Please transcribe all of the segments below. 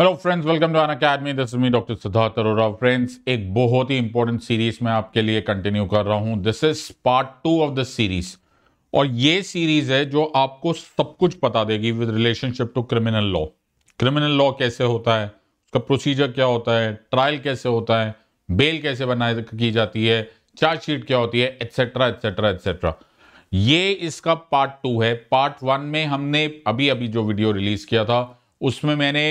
Hello friends welcome to Unacademy this me doctor Siddharth Arora friends एक बहुत ही important series मैं आपके लिए कंटिन्यू कर रहा हूं this is part two of the series और ये सीरीज है जो आपको सब कुछ बता देगी with relationship to criminal law criminal law कैसे होता है उसका प्रोसीजर क्या होता है ट्रायल कैसे होता है बेल कैसे बनाए की जाती है चार्जशीट क्या होती है एट्सेट्रा एट्सेट्रा एट्सेट्रा ये इसका पार्ट टू है पार्ट वन में हमने अभी अभी जो वीडियो रिलीज किया था उसमें मैंने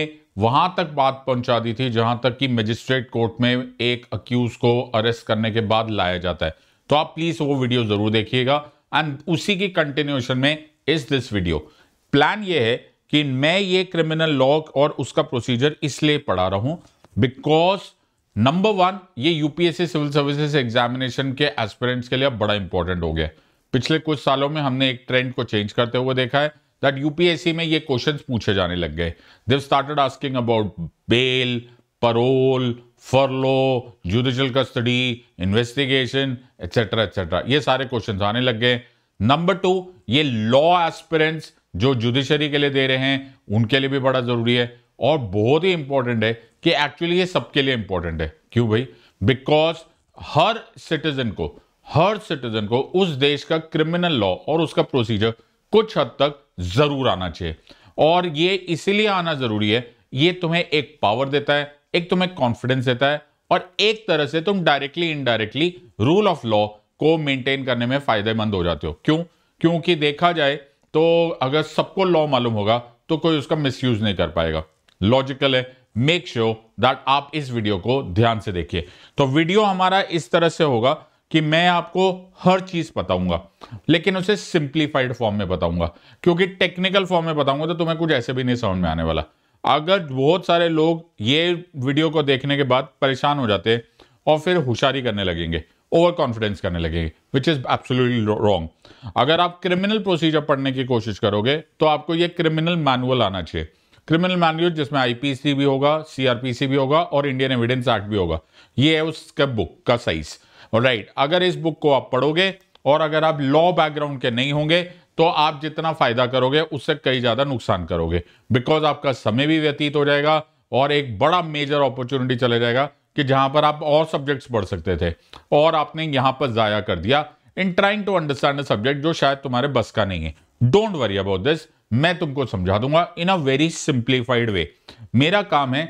वहां तक बात पहुंचा दी थी जहां तक कि मजिस्ट्रेट कोर्ट में एक अक्यूज को अरेस्ट करने के बाद लाया जाता है तो आप प्लीज वो वीडियो जरूर देखिएगा एंड उसी की कंटिन्यूएशन में इज दिस वीडियो प्लान ये है कि मैं ये क्रिमिनल लॉ और उसका प्रोसीजर इसलिए पढ़ा रहा हूं बिकॉज नंबर वन ये यूपीएससी सिविल सर्विसेज एग्जामिनेशन के एस्पिरेंट्स के लिए बड़ा इंपॉर्टेंट हो गया पिछले कुछ सालों में हमने एक ट्रेंड को चेंज करते हुए देखा है दैट यूपीएससी में ये क्वेश्चंस पूछे जाने लग गए they started asking about bail parole furlough judicial custody investigation etcetera etcetera ये सारे क्वेश्चन आने लग गए नंबर टू ये लॉ एस्पिरेंट्स जो जुडिशरी के लिए दे रहे हैं उनके लिए भी बड़ा जरूरी है और बहुत ही इंपॉर्टेंट है कि एक्चुअली ये सबके लिए इंपॉर्टेंट है क्यों भाई बिकॉज हर सिटीजन को हर सिटीजन को उस देश का क्रिमिनल लॉ और उसका प्रोसीजर कुछ हद तक ज़रूर आना चाहिए और ये इसीलिए आना ज़रूरी है ये तुम्हें एक पावर देता है एक तुम्हें कॉन्फिडेंस देता है और एक तरह से तुम directly indirectly rule of law को मेंटेन करने में फ़ायदेमंद हो जाते हो क्यों क्योंकि देखा जाए तो अगर सबको लॉ मालूम होगा तो कोई उसका मिसयूज नहीं कर पाएगा लॉजिकल है मेक श्योर दैट आप इस वीडियो को ध्यान से देखिए तो वीडियो हमारा इस तरह से होगा कि मैं आपको हर चीज बताऊंगा लेकिन उसे सिंप्लीफाइड फॉर्म में बताऊंगा क्योंकि टेक्निकल फॉर्म में बताऊंगा तो तुम्हें कुछ ऐसे भी नहीं समझ में आने वाला अगर बहुत सारे लोग ये वीडियो को देखने के बाद परेशान हो जाते हैं और फिर होशारी करने लगेंगे ओवर कॉन्फिडेंस करने लगेंगे विच इज एब्सोल्युटली रॉन्ग अगर आप क्रिमिनल प्रोसीजर पढ़ने की कोशिश करोगे तो आपको ये क्रिमिनल मैनुअल आना चाहिए क्रिमिनल मैनुअल जिसमें आईपीसी भी होगा सीआरपीसी भी होगा और इंडियन एविडेंस एक्ट भी होगा ये है उसके बुक का साइज़ राइट अगर इस बुक को आप पढ़ोगे और अगर आप लॉ बैकग्राउंड के नहीं होंगे तो आप जितना फायदा करोगे उससे कई ज्यादा नुकसान करोगे बिकॉज आपका समय भी व्यतीत हो जाएगा और एक बड़ा मेजर अपॉर्चुनिटी चले जाएगा कि जहां पर आप और सब्जेक्ट्स पढ़ सकते थे और आपने यहां पर जाया कर दिया in trying to understand subject जो शायद तुम्हारे बस का नहीं है डोंट वरी अबाउट दिस मैं तुमको समझा दूंगा इन अ वेरी सिंप्लीफाइड वे मेरा काम है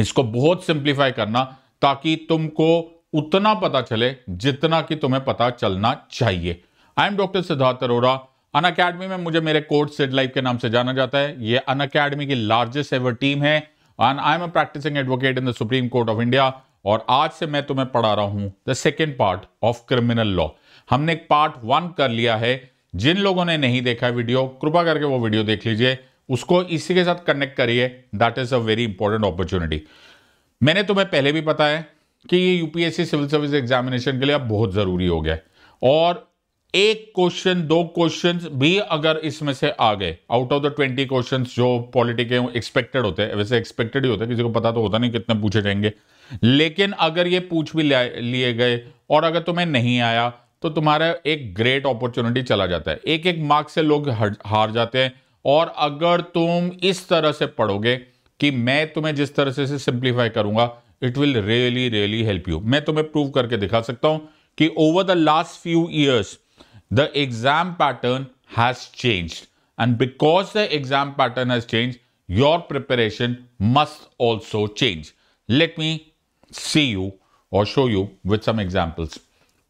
इसको बहुत सिंप्लीफाई करना ताकि तुमको उतना पता चले जितना कि तुम्हें पता चलना चाहिए I am doctor Siddharth Arora Unacademy में मुझे मेरे कोर्ट सेड लाइफ के नाम से जाना जाता है ये अन अकेडमी की लार्जेस्ट एवर टीम है and I am a practising advocate in the Supreme Court of India और आज से मैं तुम्हें पढ़ा रहा हूं the second part of criminal law हमने एक पार्ट वन कर लिया है जिन लोगों ने नहीं देखा वीडियो कृपा करके वो वीडियो देख लीजिए उसको इसी के साथ कनेक्ट करिए that is a very important opportunity मैंने तुम्हें पहले भी पता है कि ये यूपीएससी सिविल सर्विस एग्जामिनेशन के लिए अब बहुत ज़रूरी हो गया और एक क्वेश्चन दो क्वेश्चन भी अगर इसमें से आ गए out of the twenty question जो पॉलिटिकल एक्सपेक्टेड होते हैं वैसे एक्सपेक्टेड ही होते हैं किसी को पता तो होता नहीं कितने पूछे जाएंगे लेकिन अगर ये पूछ भी लिए गए और अगर तुम्हें नहीं आया तो तुम्हारा एक ग्रेट अपॉर्चुनिटी चला जाता है एक एक मार्क्स से लोग हार जाते हैं और अगर तुम इस तरह से पढ़ोगे कि मैं तुम्हें जिस तरह से सिंप्लीफाई करूंगा It will really, really help you. मैं तुम्हें प्रूव करके दिखा सकता हूं कि over the last few years the exam pattern has and because the exam pattern has changed, your preparation must also change. Let me see you or show you with some examples.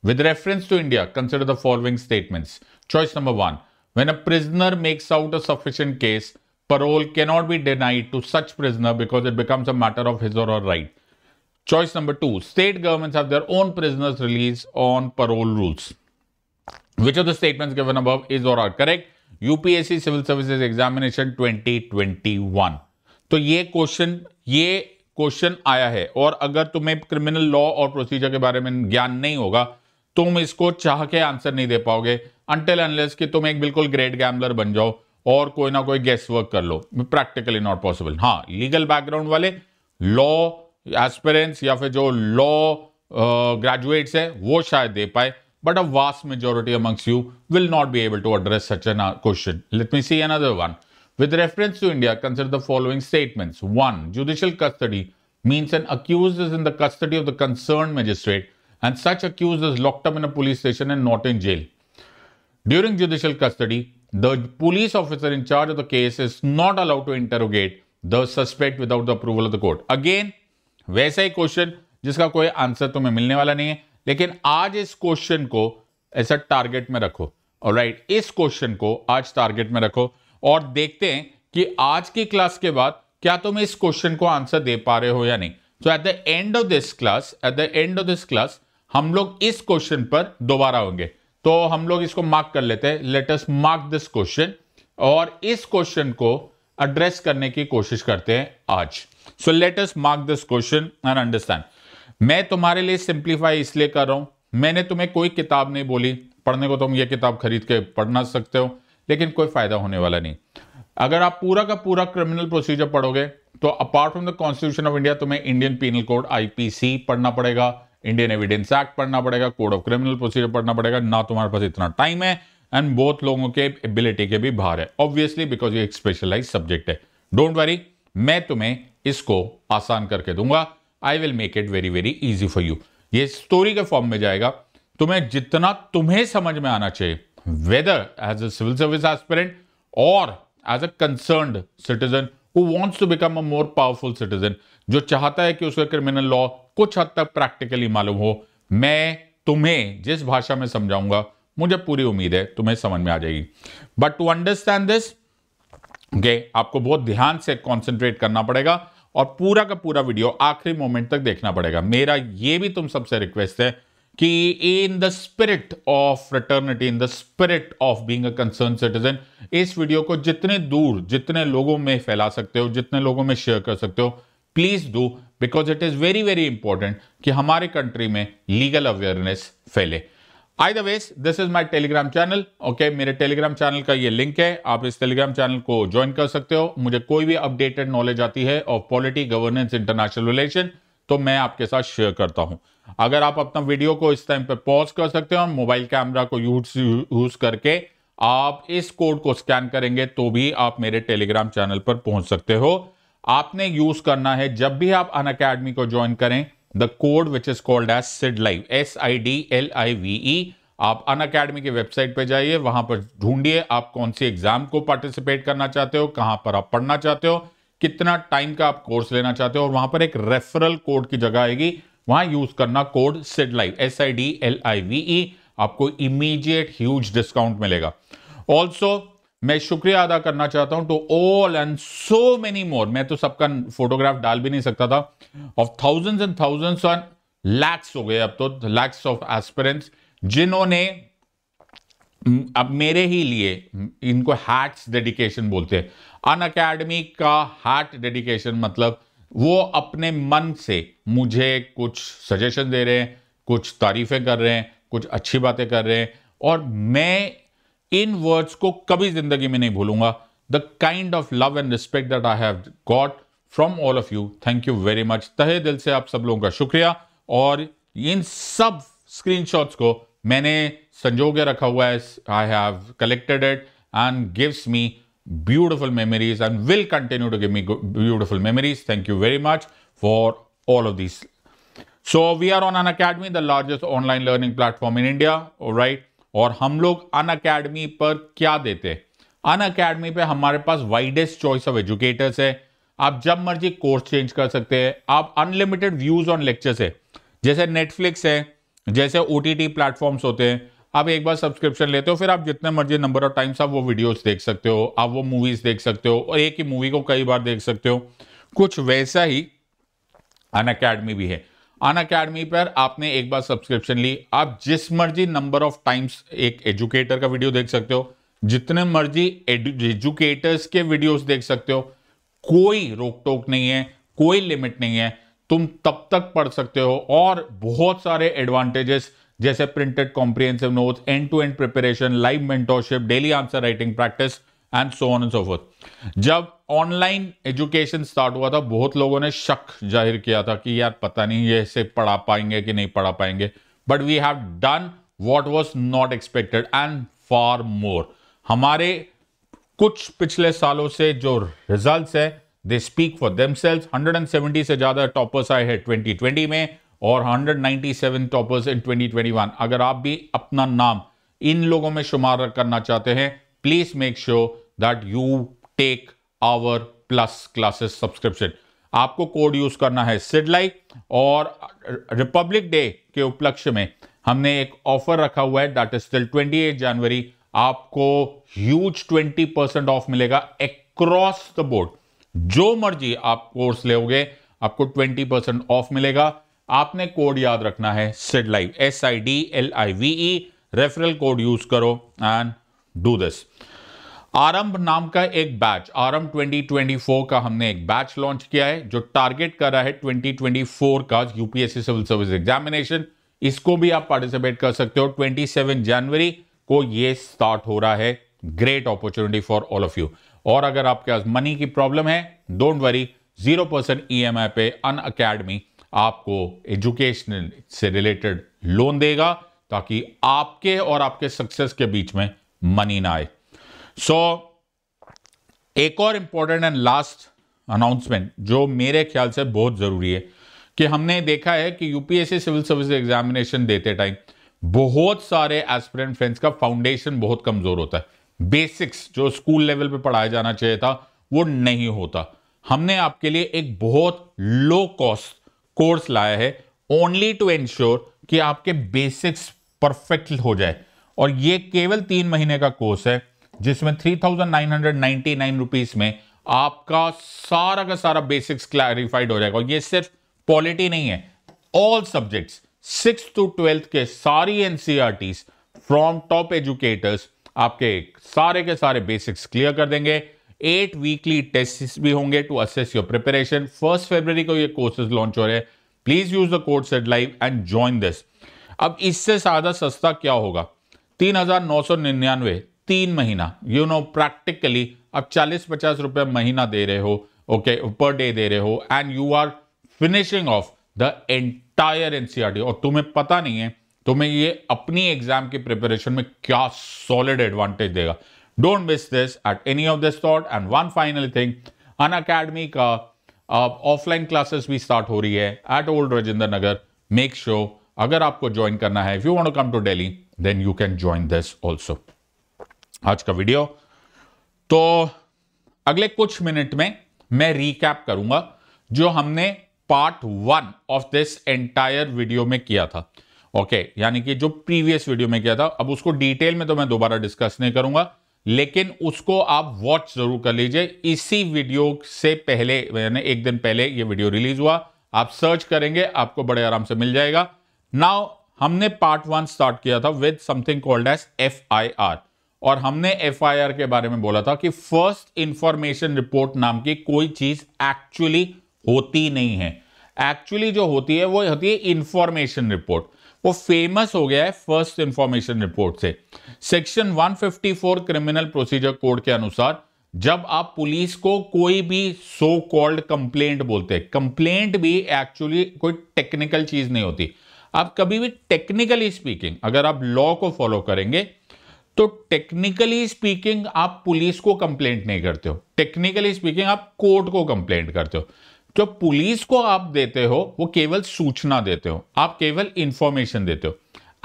With reference to India, consider the following statements. Choice number one, when a prisoner makes out a sufficient case, parole cannot be denied to such prisoner because it becomes a matter of his or her right. Choice number two, state governments have their own prisoners release on parole rules. Which of the statements given above is or are correct? UPSC civil services examination 2021 तो ये question ये question आया है और अगर तुम्हें criminal law और procedure के बारे में ज्ञान नहीं होगा तुम इसको चाह के आंसर नहीं दे पाओगे अनटिल अनलेस कि तुम एक बिल्कुल ग्रेट गैम्बलर बन जाओ और कोई ना कोई गेस्ट वर्क कर लो प्रैक्टिकली नॉट पॉसिबल हाँ लीगल बैकग्राउंड वाले लॉ एस्पेरेंट्स या फिर जो लॉ ग्रेजुएट्स uh, हैं वो शायद दे पाए but a vast majority amongst you will not be able to address such an question let me see another one With reference to India, consider the following statements. 1. Judicial custody means an accused is in the custody of the concerned magistrate and such accused is locked up in a police station and not in jail. During judicial custody, the police officer in charge of the case is not allowed to interrogate the suspect without the approval of the court. Again, वैसा ही question जिसका कोई answer तुम्हें मिलने वाला नहीं है लेकिन आज इस क्वेश्चन को ऐसा टारगेट में रखो और राइट right, इस क्वेश्चन को आज टारगेट में रखो और देखते हैं कि आज की क्लास के बाद क्या तुम इस क्वेश्चन को आंसर दे पा रहे हो या नहीं so at the end of this class at the end of this class हम लोग इस क्वेश्चन पर दोबारा होंगे तो हम लोग इसको मार्क कर लेते हैं लेटस मार्क दिस क्वेश्चन और इस क्वेश्चन को एड्रेस करने की कोशिश करते हैं आज so let us mark this question and understand मैं तुम्हारे लिए सिंप्लीफाई इसलिए कर रहा हूं मैंने तुम्हें कोई किताब नहीं बोली पढ़ने को तुम ये किताब खरीद के पढ़ना सकते हो लेकिन कोई फायदा होने वाला नहीं अगर आप पूरा का पूरा क्रिमिनल प्रोसीजर पढ़ोगे तो apart from the constitution of India तुम्हें इंडियन पीनल कोड आईपीसी पढ़ना पड़ेगा इंडियन एविडेंस एक्ट पढ़ना पड़ेगा कोड ऑफ क्रिमिनल प्रोसीजर पढ़ना पड़ेगा ना तुम्हारे पास इतना टाइम है एंड बहुत लोगों के एबिलिटी के भी बाहर है ऑब्वियसली बिकॉज ये एक स्पेशलाइज सब्जेक्ट है डोंट वरी मैं तुम्हें इसको आसान करके दूंगा I will make it very very easy for you ये स्टोरी के फॉर्म में जाएगा तुम्हें जितना तुम्हें समझ में आना चाहिए whether as a civil service aspirant और as a concern citizen who wants to become a more powerful citizen जो चाहता है कि उसका क्रिमिनल लॉ कुछ हद तक प्रैक्टिकली मालूम हो मैं तुम्हें जिस भाषा में समझाऊंगा मुझे पूरी उम्मीद है तुम्हें समझ में आ जाएगी but to understand this okay आपको बहुत ध्यान से कॉन्सेंट्रेट करना पड़ेगा और पूरा का पूरा वीडियो आखिरी मोमेंट तक देखना पड़ेगा मेरा ये भी तुम सबसे रिक्वेस्ट है कि in the spirit of fraternity in the spirit of being a concern citizen इस वीडियो को जितने दूर जितने लोगों में फैला सकते हो जितने लोगों में शेयर कर सकते हो please do because it is very very important कि हमारे कंट्री में लीगल अवेयरनेस फैले either ways this is my telegram channel okay मेरे टेलीग्राम चैनल का ये लिंक है आप इस टेलीग्राम चैनल को ज्वाइन कर सकते हो मुझे कोई भी अपडेटेड नॉलेज आती है of polity governance international relation तो मैं आपके साथ शेयर करता हूं अगर आप अपना वीडियो को इस टाइम पे पॉज कर सकते हो मोबाइल कैमरा को यूज यूज करके आप इस कोड को स्कैन करेंगे तो भी आप मेरे टेलीग्राम चैनल पर पहुंच सकते हो आपने यूज करना है जब भी आप अन अकेडमी को ज्वाइन करें the code which is called as Sid live S I D L I V E आप अन अकेडमी की वेबसाइट पर जाइए वहां पर ढूंढिए आप कौन सी एग्जाम को पार्टिसिपेट करना चाहते हो कहां पर आप पढ़ना चाहते हो कितना टाइम का आप कोर्स लेना चाहते हो और वहां पर एक रेफरल कोड की जगह आएगी वहां यूज करना code Sid live S I D L I V E आपको इमीजिएट ह्यूज डिस्काउंट मिलेगा ऑल्सो मैं शुक्रिया अदा करना चाहता हूं to all and so many more मैं तो सबका फोटोग्राफ डाल भी नहीं सकता था of thousands and thousands on lakhs हो गए अब तो लैक्स ऑफ एस्पिरेंट्स जिन्होंने अब मेरे ही लिए इनको हैट्स डेडिकेशन बोलते हैं अन अकेडमी का हैट डेडिकेशन मतलब वो अपने मन से मुझे कुछ सजेशन दे रहे हैं कुछ तारीफें कर रहे हैं कुछ अच्छी बातें कर रहे हैं और मैं इन वर्ड्स को कभी जिंदगी में नहीं भूलूंगा the kind of love and respect that I have got from all of you thank you very much तहे दिल से आप सब लोगों का शुक्रिया और इन सब स्क्रीनशॉट्स को मैंने संजोगे रखा हुआ है I have collected it and gives me beautiful memories and will continue to give me beautiful memories thank you very much for all of this so we are on Unacademy the largest online learning platform in India right और हम लोग अन Unacademy पर क्या देते हैं Unacademy पर हमारे पास वाइडेस्ट चॉइस ऑफ एजुकेटर्स है आप जब मर्जी कोर्स चेंज कर सकते हैं आप अनलिमिटेड व्यूज ऑन लेक्चर्स है जैसे नेटफ्लिक्स है जैसे ओ टी प्लेटफॉर्म्स होते हैं आप एक बार सब्सक्रिप्शन लेते हो फिर आप जितने मर्जी नंबर ऑफ टाइम्स आप वो वीडियोस देख सकते हो आप वो मूवीज देख सकते हो और एक ही मूवी को कई बार देख सकते हो कुछ वैसा ही अन अकेडमी भी है अन अकेडमी पर आपने एक बार सब्सक्रिप्शन ली आप जिस मर्जी नंबर ऑफ टाइम्स एक एजुकेटर का वीडियो देख सकते हो जितने मर्जी एजुकेटर्स के वीडियोस देख सकते हो कोई रोक टोक नहीं है कोई लिमिट नहीं है तुम तब तक पढ़ सकते हो और बहुत सारे एडवांटेजेस जैसे printed comprehensive notes end to end preparation live mentorship daily answer writing practice and so on and so forth जब ऑनलाइन एजुकेशन स्टार्ट हुआ था बहुत लोगों ने शक जाहिर किया था कि यार पता नहीं ये इसे पढ़ा पाएंगे कि नहीं पढ़ा पाएंगे but we have done what was not expected and far more हमारे कुछ पिछले सालों से जो रिजल्ट्स है they speak for themselves seventy से ज़्यादा टॉपर्स आए हैं ट्वेंटी ट्वेंटी में और hundred seven toppers in twenty twenty one अगर आप भी अपना नाम इन लोगों में शुमार करना चाहते हैं please make sure that you take our plus classes subscription आपको कोड यूज करना है सिडलाइक और रिपब्लिक डे के उपलक्ष्य में हमने एक ऑफर रखा हुआ है दैट इज स्टिल 28 जनवरी आपको ह्यूज 20 परसेंट ऑफ मिलेगा अक्रॉस द बोर्ड जो मर्जी आप कोर्स लोगे आपको 20 परसेंट ऑफ मिलेगा आपने कोड याद रखना है sid live S I D L I V E referral code use करो एंड डू दिस आरंभ नाम का एक बैच आरंभ 2024 का हमने एक बैच लॉन्च किया है जो टारगेट कर रहा है 2024 का यूपीएससी सिविल सर्विस एग्जामिनेशन इसको भी आप पार्टिसिपेट कर सकते हो 27 जनवरी को ये स्टार्ट हो रहा है great opportunity for all of you और अगर आपके पास मनी की प्रॉब्लम है don't worry zero percent E M I पे अन अकेडमी आपको एजुकेशन से रिलेटेड लोन देगा ताकि आपके और आपके सक्सेस के बीच में मनी ना आए सो एक और इम्पॉर्टेंट एंड लास्ट अनाउंसमेंट जो मेरे ख्याल से बहुत ज़रूरी है कि हमने देखा है कि यूपीएससी सिविल सर्विस एग्जामिनेशन देते टाइम बहुत सारे एस्पिरेंट फ्रेंड्स का फाउंडेशन बहुत कमज़ोर होता है बेसिक्स जो स्कूल लेवल पे पढ़ाया जाना चाहिए था वो नहीं होता हमने आपके लिए एक बहुत लो कॉस्ट कोर्स लाया है ओनली टू एंश्योर कि आपके बेसिक्स परफेक्ट हो जाए और ये केवल तीन महीने का कोर्स है जिसमें three thousand nine hundred ninety nine rupees में आपका सारा का सारा बेसिक्स क्लैरिफाइड हो जाएगा ये सिर्फ पॉलिटी नहीं है all subjects six two twelfth के सारी एनसीआर फ्रॉम टॉप एजुकेटर्स आपके सारे के सारे बेसिक्स क्लियर कर देंगे एट वीकली टेस्ट भी होंगे to assess your preparation first फरवरी को ये कोर्सेज लॉन्च हो रहे हैं please use the code set live and join this अब इससे ज्यादा सस्ता क्या होगा तीन हजार नौ सौ निन्यानवे तीन महीना यू नो प्रैक्टिकली आप चालीस पचास रुपए महीना दे रहे हो ओके पर डे दे रहे हो and you are finishing off the entire NCERT और तुम्हें पता नहीं है तुम्हें ये अपनी एग्जाम की प्रिपरेशन में क्या सॉलिड एडवांटेज देगा don't miss this at any of this thought and one final thing Unacademy का ऑफलाइन क्लासेस भी स्टार्ट हो रही है at old Rajendra Nagar make sure अगर आपको ज्वाइन करना है if you want to come to Delhi then you can join this also आज का वीडियो तो अगले कुछ मिनट में मैं रीकैप करूंगा जो हमने part one of this entire video में किया था ओके यानी कि जो प्रीवियस वीडियो में किया था अब उसको डिटेल में तो मैं दोबारा डिस्कस नहीं करूंगा लेकिन उसको आप वॉच जरूर कर लीजिए इसी वीडियो से पहले यानी एक दिन पहले ये वीडियो रिलीज हुआ आप सर्च करेंगे आपको बड़े आराम से मिल जाएगा नाउ हमने पार्ट वन स्टार्ट किया था with something called as F I R और हमने एफआईआर के बारे में बोला था कि फर्स्ट इंफॉर्मेशन रिपोर्ट नाम की कोई चीज एक्चुअली होती नहीं है एक्चुअली जो होती है वो होती है इंफॉर्मेशन रिपोर्ट वो फेमस हो गया है फर्स्ट इंफॉर्मेशन रिपोर्ट से सेक्शन 154 क्रिमिनल प्रोसीजर कोड के अनुसार जब आप पुलिस को कोई भी सो कॉल्ड कंप्लेंट बोलते हैं कंप्लेंट भी एक्चुअली कोई टेक्निकल चीज नहीं होती आप कभी भी टेक्निकली स्पीकिंग अगर आप लॉ को फॉलो करेंगे तो टेक्निकली स्पीकिंग आप पुलिस को कंप्लेंट नहीं करते हो टेक्निकली स्पीकिंग आप कोर्ट को कंप्लेंट करते हो जो पुलिस को आप देते हो वो केवल सूचना देते हो आप केवल इंफॉर्मेशन देते हो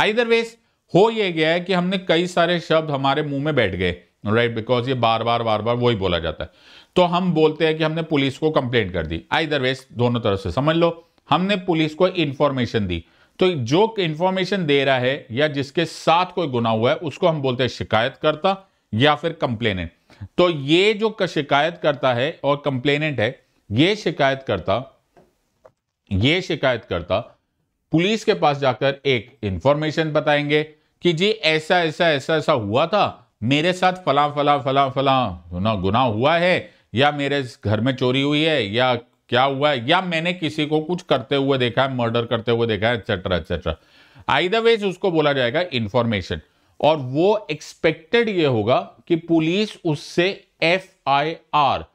आइदर वेज हो यह गया है कि हमने कई सारे शब्द हमारे मुंह में बैठ गए राइट बिकॉज ये बार बार बार बार वही बोला जाता है तो हम बोलते हैं कि हमने पुलिस को कंप्लेंट कर दी आइदर वेज दोनों तरफ से समझ लो हमने पुलिस को इंफॉर्मेशन दी तो जो इंफॉर्मेशन दे रहा है या जिसके साथ कोई गुना हुआ है उसको हम बोलते हैं शिकायतकर्ता या फिर कंप्लेनेंट तो ये जो शिकायत करता है और कंप्लेनेंट है ये शिकायत करता ये शिकायत करता पुलिस के पास जाकर एक इंफॉर्मेशन बताएंगे कि जी ऐसा ऐसा ऐसा ऐसा हुआ था मेरे साथ फला फला फला फला ना गुना हुआ है या मेरे घर में चोरी हुई है या क्या हुआ है या मैंने किसी को कुछ करते हुए देखा है मर्डर करते हुए देखा है एक्सेट्रा एक्सेट्रा आई वेज उसको बोला जाएगा इंफॉर्मेशन और वो एक्सपेक्टेड ये होगा कि पुलिस उससे एफ आई आर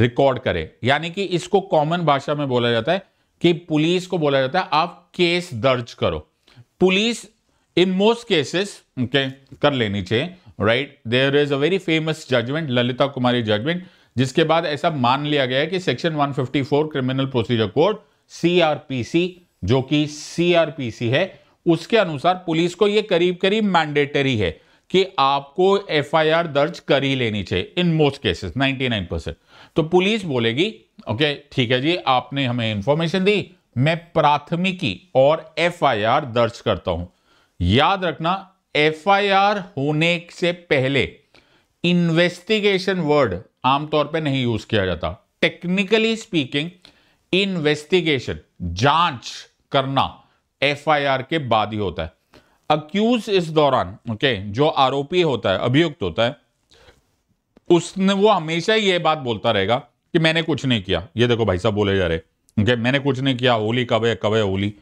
रिकॉर्ड करे यानी कि इसको कॉमन भाषा में बोला जाता है कि पुलिस को बोला जाता है आप केस दर्ज करो police in most cases okay कर लेनी चाहिए right there is a very famous judgment Lalita Kumari judgment जिसके बाद ऐसा मान लिया गया है कि section 154 criminal procedure code CrPC जो कि सीआरपीसी है उसके अनुसार पुलिस को यह करीब करीब मैंडेटरी है कि आपको एफआईआर दर्ज कर ही लेनी चाहिए इन मोस्ट केसेस 99 परसेंट तो पुलिस बोलेगी ओके ठीक है जी आपने हमें इंफॉर्मेशन दी मैं प्राथमिकी और एफआईआर दर्ज करता हूं याद रखना एफआईआर होने से पहले इन्वेस्टिगेशन वर्ड आमतौर पे नहीं यूज किया जाता टेक्निकली स्पीकिंग इन्वेस्टिगेशन जांच करना एफआईआर के बाद ही होता है अक्यूज इस दौरान ओके okay, जो आरोपी होता है अभियुक्त होता है उसने वो हमेशा ही ये बात बोलता रहेगा कि मैंने कुछ नहीं किया ये देखो भाई साहब बोले जा रहे ओके okay, मैंने कुछ नहीं किया होली कब है कब है होली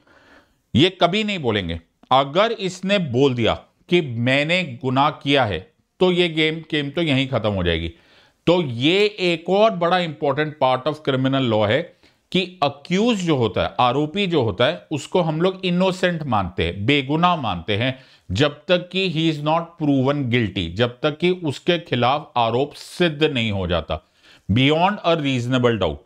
ये कभी नहीं बोलेंगे अगर इसने बोल दिया कि मैंने गुनाह किया है तो ये गेम गेम तो यहीं खत्म हो जाएगी तो ये एक और बड़ा important part of criminal law है कि अक्यूज जो होता है आरोपी जो होता है उसको हम लोग इनोसेंट मानते हैं बेगुनाह मानते हैं जब तक कि he is not proven guilty जब तक कि उसके खिलाफ आरोप सिद्ध नहीं हो जाता बियॉन्ड अ रीजनेबल डाउट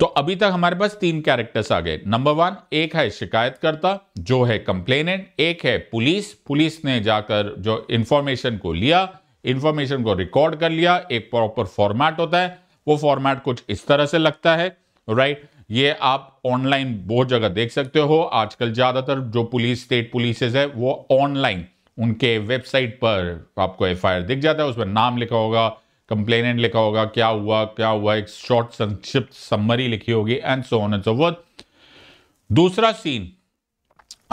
तो अभी तक हमारे पास तीन कैरेक्टर्स आ गए नंबर वन एक है शिकायतकर्ता जो है कंप्लेनेंट एक है पुलिस पुलिस ने जाकर जो इंफॉर्मेशन को लिया इंफॉर्मेशन को रिकॉर्ड कर लिया एक प्रॉपर फॉर्मेट होता है वो फॉर्मेट कुछ इस तरह से लगता है राइट right? ये आप ऑनलाइन बहुत जगह देख सकते हो आजकल ज़्यादातर जो पुलिस स्टेट पुलिस है वो ऑनलाइन उनके वेबसाइट पर आपको एफ दिख जाता है उसमें नाम लिखा होगा कंप्लेनेंट लिखा होगा क्या हुआ क्या हुआ एक शॉर्ट संक्षिप्त सम्मरी लिखी होगी and so on and so forth दूसरा सीन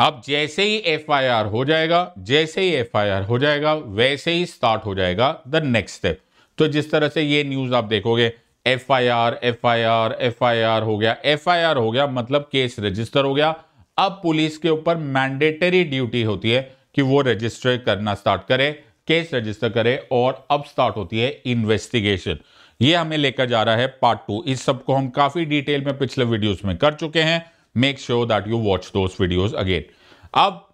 अब जैसे ही एफआईआर हो जाएगा जैसे ही एफआईआर हो जाएगा वैसे ही स्टार्ट हो जाएगा द नेक्स्ट स्टेप तो जिस तरह से ये न्यूज़ आप देखोगे एफआईआर एफआईआर एफआईआर हो गया एफआईआर हो गया मतलब केस रजिस्टर हो गया अब पुलिस के ऊपर मैंडेटरी ड्यूटी होती है कि वो रजिस्टर करना स्टार्ट करे केस रजिस्टर करे और अब स्टार्ट होती है इन्वेस्टिगेशन ये हमें लेकर जा रहा है पार्ट टू इस सबको हम काफ़ी डिटेल में पिछले वीडियोस में कर चुके हैं make sure that you watch those videos again अब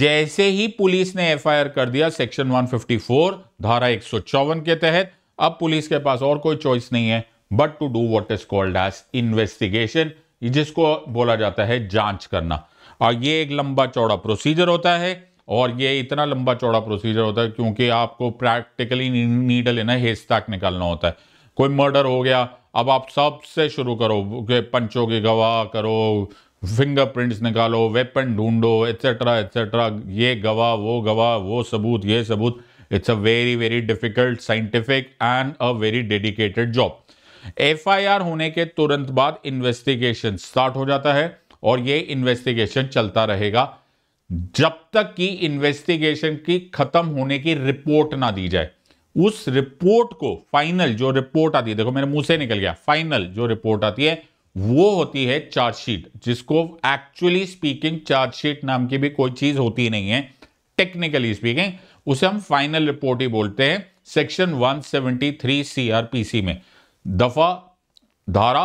जैसे ही पुलिस ने एफआईआर कर दिया सेक्शन 154 धारा एक के तहत अब पुलिस के पास और कोई चॉइस नहीं है but to do what is called as investigation जिसको बोला जाता है जांच करना और ये एक लंबा चौड़ा प्रोसीजर होता है और ये इतना लंबा चौड़ा प्रोसीजर होता है क्योंकि आपको प्रैक्टिकली नीडल इन हेस्ताक निकालना होता है कोई मर्डर हो गया अब आप सबसे शुरू करो पंचों की गवाह करो फिंगरप्रिंट्स निकालो वेपन ढूंढो एट्सेट्रा एट्सेट्रा ये गवाह वो गवाह वो सबूत ये सबूत it's a very very difficult scientific and a very dedicated job F होने के तुरंत बाद इन्वेस्टिगेशन स्टार्ट हो जाता है और ये इन्वेस्टिगेशन चलता रहेगा जब तक कि इन्वेस्टिगेशन की खत्म होने की रिपोर्ट ना दी जाए उस रिपोर्ट को फाइनल जो रिपोर्ट आती है देखो मेरे मुंह से निकल गया फाइनल जो रिपोर्ट आती है वो होती है चार्जशीट जिसको एक्चुअली स्पीकिंग चार्जशीट नाम की भी कोई चीज होती नहीं है टेक्निकली स्पीकिंग उसे हम फाइनल रिपोर्ट ही बोलते हैं सेक्शन 173 सीआरपीसी में दफा धारा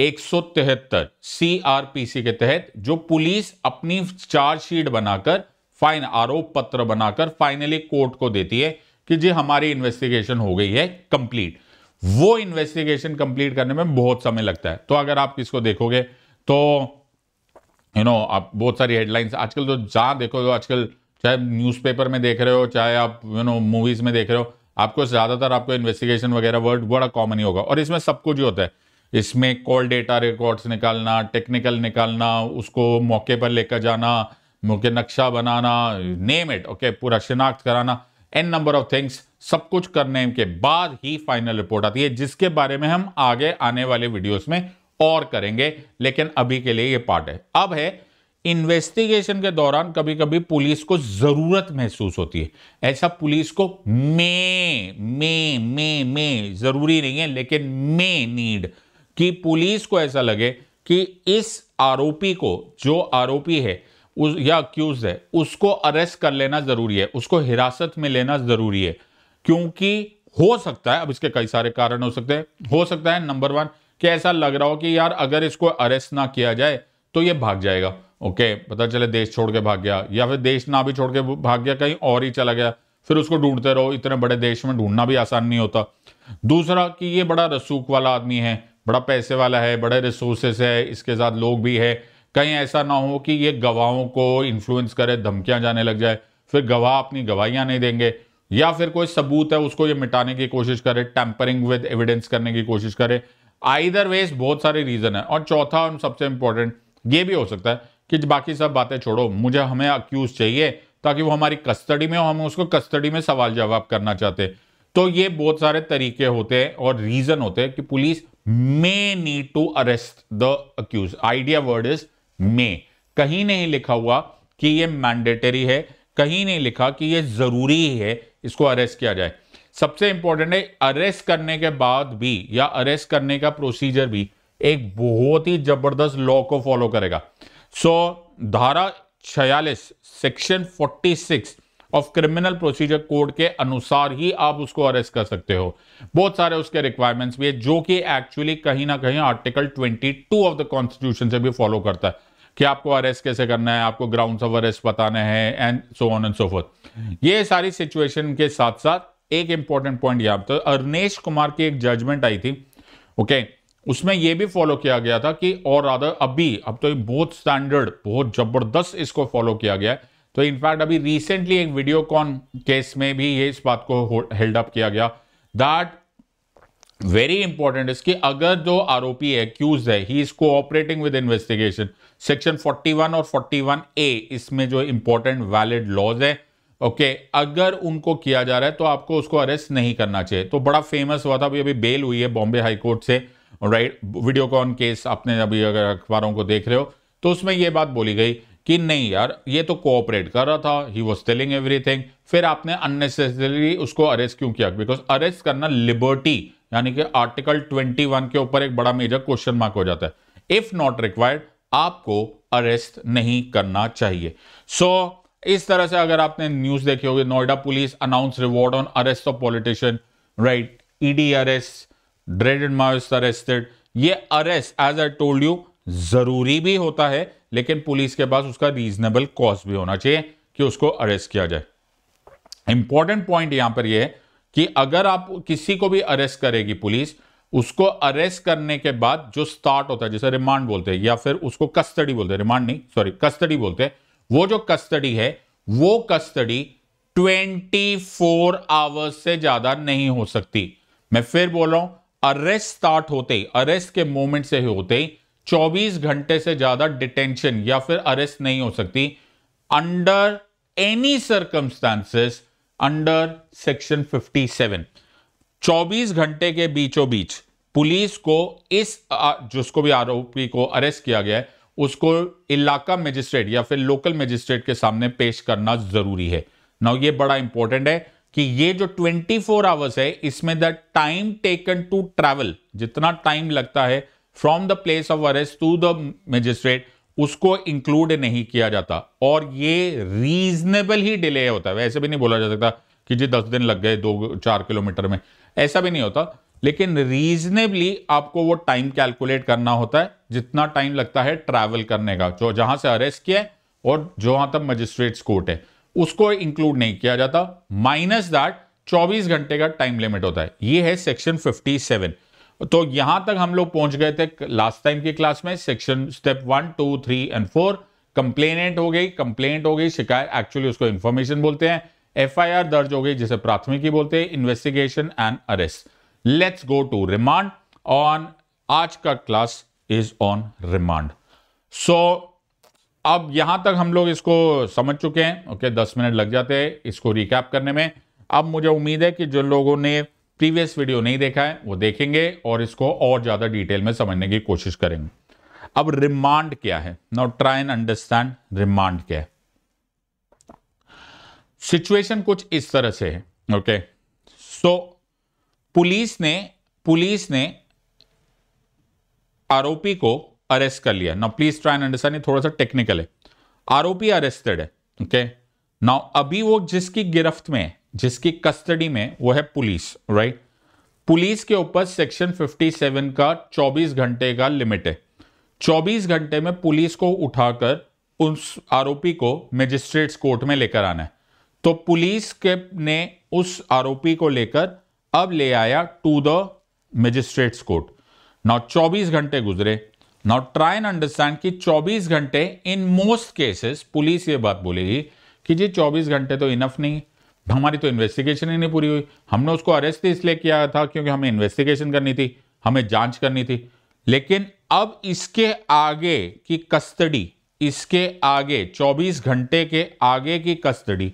एक सौ तिहत्तर सीआरपीसी के तहत जो पुलिस अपनी चार्जशीट बनाकर फाइन आरोप पत्र बनाकर फाइनली कोर्ट को देती है कि जी हमारी इन्वेस्टिगेशन हो गई है कंप्लीट वो इन्वेस्टिगेशन कंप्लीट करने में बहुत समय लगता है तो अगर आप इसको देखोगे तो यू नो आप बहुत सारी हेडलाइंस आजकल तो जहां देखो तो आजकल चाहे न्यूज़पेपर में देख रहे हो चाहे आप यू नो मूवीज़ में देख रहे हो आपको ज़्यादातर आपको इन्वेस्टिगेशन वगैरह वर्ड बड़ा कॉमन ही होगा और इसमें सब कुछ ही होता है इसमें कॉल डेटा रिकॉर्ड्स निकालना टेक्निकल निकालना उसको मौके पर लेकर जाना मौके नक्शा बनाना नेम इट ओके पूरा शिनाख्त कराना एन नंबर ऑफ थिंग्स सब कुछ करने के बाद ही फाइनल रिपोर्ट आती है जिसके बारे में हम आगे आने वाले वीडियोस में और करेंगे लेकिन अभी के लिए ये पार्ट है अब है इन्वेस्टिगेशन के दौरान कभी कभी पुलिस को जरूरत महसूस होती है ऐसा पुलिस को मे मे मे मे जरूरी नहीं है लेकिन मे नीड कि पुलिस को ऐसा लगे कि इस आरोपी को जो आरोपी है उस या अक्यूज है उसको अरेस्ट कर लेना ज़रूरी है उसको हिरासत में लेना ज़रूरी है क्योंकि हो सकता है अब इसके कई सारे कारण हो सकते हैं हो सकता है नंबर वन कि ऐसा लग रहा हो कि यार अगर इसको अरेस्ट ना किया जाए तो ये भाग जाएगा ओके पता चले देश छोड़ के भाग गया या फिर देश ना भी छोड़ के भाग गया कहीं और ही चला गया फिर उसको ढूंढते रहो इतने बड़े देश में ढूंढना भी आसान नहीं होता दूसरा कि ये बड़ा रसूख वाला आदमी है बड़ा पैसे वाला है बड़े रिसोर्सेस है इसके साथ लोग भी है कहीं ऐसा ना हो कि ये गवाहों को इन्फ्लुएंस करे धमकियां जाने लग जाए फिर गवाह अपनी गवाहियां नहीं देंगे या फिर कोई सबूत है उसको ये मिटाने की कोशिश करे टैंपरिंग विद एविडेंस करने की कोशिश करे आइदर वेज बहुत सारे रीज़न है और चौथा और सबसे इंपॉर्टेंट ये भी हो सकता है कि बाकी सब बातें छोड़ो मुझे हमें अक्यूज़ चाहिए ताकि वो हमारी कस्टडी में हो हम उसको कस्टडी में सवाल जवाब करना चाहते तो ये बहुत सारे तरीके होते हैं और रीज़न होते हैं कि police may need to arrest the accused idea word is में कहीं नहीं लिखा हुआ कि यह मैंडेटरी है कहीं नहीं लिखा कि यह जरूरी है इसको अरेस्ट किया जाए सबसे इंपॉर्टेंट है अरेस्ट करने के बाद भी या अरेस्ट करने का प्रोसीजर भी एक बहुत ही जबरदस्त लॉ को फॉलो करेगा सो so, धारा छियालीस section 46 of criminal procedure code के अनुसार ही आप उसको अरेस्ट कर सकते हो बहुत सारे उसके रिक्वायरमेंट्स भी है जो कि एक्चुअली कहीं ना कहीं आर्टिकल 22 ऑफ द कॉन्स्टिट्यूशन से भी फॉलो करता है कि आपको अरेस्ट कैसे करना है आपको ग्राउंड ऑफ अरेस्ट बताना है and so on and so forth ये सारी सिचुएशन के साथ साथ एक इंपॉर्टेंट पॉइंट यहाँ तो अरनेश कुमार की एक जजमेंट आई थी ओके okay, उसमें यह भी फॉलो किया गया था कि और अदर अभी अब तो ये बहुत स्टैंडर्ड बहुत जबरदस्त इसको फॉलो किया गया तो इनफैक्ट अभी रिसेंटली एक वीडियो कॉन केस में भी ये इस बात को हेल्ड अप किया गया दैट वेरी इंपॉर्टेंट इसकी अगर जो आरोपी है क्यूज है he is cooperating with investigation section 41 और 41 ए इसमें जो इंपॉर्टेंट वैलिड लॉज है ओके okay, अगर उनको किया जा रहा है तो आपको उसको अरेस्ट नहीं करना चाहिए तो बड़ा फेमस हुआ था अभी अभी बेल हुई है बॉम्बे हाईकोर्ट से राइट वीडियोकॉन केस आपने अभी अगर अखबारों को देख रहे हो तो उसमें यह बात बोली गई कि नहीं यार ये तो कोऑपरेट कर रहा था ही वॉज टेलिंग एवरीथिंग फिर आपने अननेसेसरी उसको अरेस्ट क्यों किया बिकॉज अरेस्ट करना लिबर्टी यानी कि आर्टिकल 21 के ऊपर एक बड़ा मेजर क्वेश्चन मार्क हो जाता है इफ नॉट रिक्वायर्ड आपको अरेस्ट नहीं करना चाहिए सो so, इस तरह से अगर आपने न्यूज देखी होगी Noida police announce reward on arrest of politician right ED arrest dreaded Maoist arrested ये arrest as I told you जरूरी भी होता है लेकिन पुलिस के पास उसका रीजनेबल कॉस्ट भी होना चाहिए कि उसको अरेस्ट किया जाए इंपॉर्टेंट पॉइंट यहां पर यह है कि अगर आप किसी को भी अरेस्ट करेगी पुलिस उसको अरेस्ट करने के बाद जो स्टार्ट होता है जैसे रिमांड बोलते हैं या फिर उसको कस्टडी बोलते हैं रिमांड नहीं सॉरी कस्टडी बोलते हैं वो जो कस्टडी है वो कस्टडी 24 आवर्स से ज्यादा नहीं हो सकती मैं फिर बोल रहा हूं अरेस्ट स्टार्ट होते ही अरेस्ट के मोमेंट से ही होते ही 24 घंटे से ज्यादा डिटेंशन या फिर अरेस्ट नहीं हो सकती under any circumstances under section 57 24 घंटे के बीचों बीच पुलिस को इस जिसको भी आरोपी को अरेस्ट किया गया है उसको इलाका मजिस्ट्रेट या फिर लोकल मजिस्ट्रेट के सामने पेश करना जरूरी है नाउ ये बड़ा इंपॉर्टेंट है कि ये जो 24 फोर आवर्स है इसमें the time taken to travel जितना टाइम लगता है from the place of arrest to the magistrate उसको इंक्लूड नहीं किया जाता और ये रीजनेबल ही डिले होता है वैसे भी नहीं बोला जा सकता कि जी दस दिन लग गए दो चार किलोमीटर में ऐसा भी नहीं होता लेकिन रीजनेबली आपको वो टाइम कैलकुलेट करना होता है जितना टाइम लगता है ट्रैवल करने का जो जहां से अरेस्ट किया है और जहां तक मजिस्ट्रेट्स कोर्ट है उसको इंक्लूड नहीं किया जाता माइनस दैट 24 घंटे का टाइम लिमिट होता है ये है सेक्शन 57 तो यहां तक हम लोग पहुंच गए थे लास्ट टाइम की क्लास में section step one two three and four complainant हो गई कंप्लेंट हो गई शिकायत एक्चुअली उसको इंफॉर्मेशन बोलते हैं एफआईआर दर्ज हो गई जिसे प्राथमिकी बोलते हैं investigation and arrest let's go to remand on आज का class is on remand so अब यहां तक हम लोग इसको समझ चुके हैं ओके okay, दस मिनट लग जाते हैं इसको रिकैप करने में अब मुझे उम्मीद है कि जो लोगों ने प्रीवियस वीडियो नहीं देखा है वो देखेंगे और इसको और ज़्यादा डिटेल में समझने की कोशिश करेंगे अब रिमांड क्या है now try and understand remand क्या है सिचुएशन कुछ इस तरह से है okay okay. So so, police ने पुलिस ने आरोपी को अरेस्ट कर लिया now please try and understand थोड़ा सा टेक्निकल है आरोपी अरेस्टेड है ओके okay. नाउ अभी वो जिसकी गिरफ्त में है जिसकी कस्टडी में वो है पुलिस राइट right? पुलिस के ऊपर सेक्शन 57 का 24 घंटे का लिमिट है 24 घंटे में पुलिस को उठाकर उस आरोपी को मजिस्ट्रेट्स कोर्ट में लेकर आना है तो पुलिस के ने उस आरोपी को लेकर अब ले आया to the magistrates court now 24 घंटे गुजरे नाउ ट्राई एंड अंडरस्टैंड कि 24 घंटे इन मोस्ट केसेस पुलिस ये बात बोलेगी कि जी 24 घंटे तो इनफ नहीं हमारी तो इन्वेस्टिगेशन ही नहीं पूरी हुई हमने उसको अरेस्ट तो इसलिए किया था क्योंकि हमें इन्वेस्टिगेशन करनी थी हमें जांच करनी थी लेकिन अब इसके आगे की कस्टडी इसके आगे 24 घंटे के आगे की कस्टडी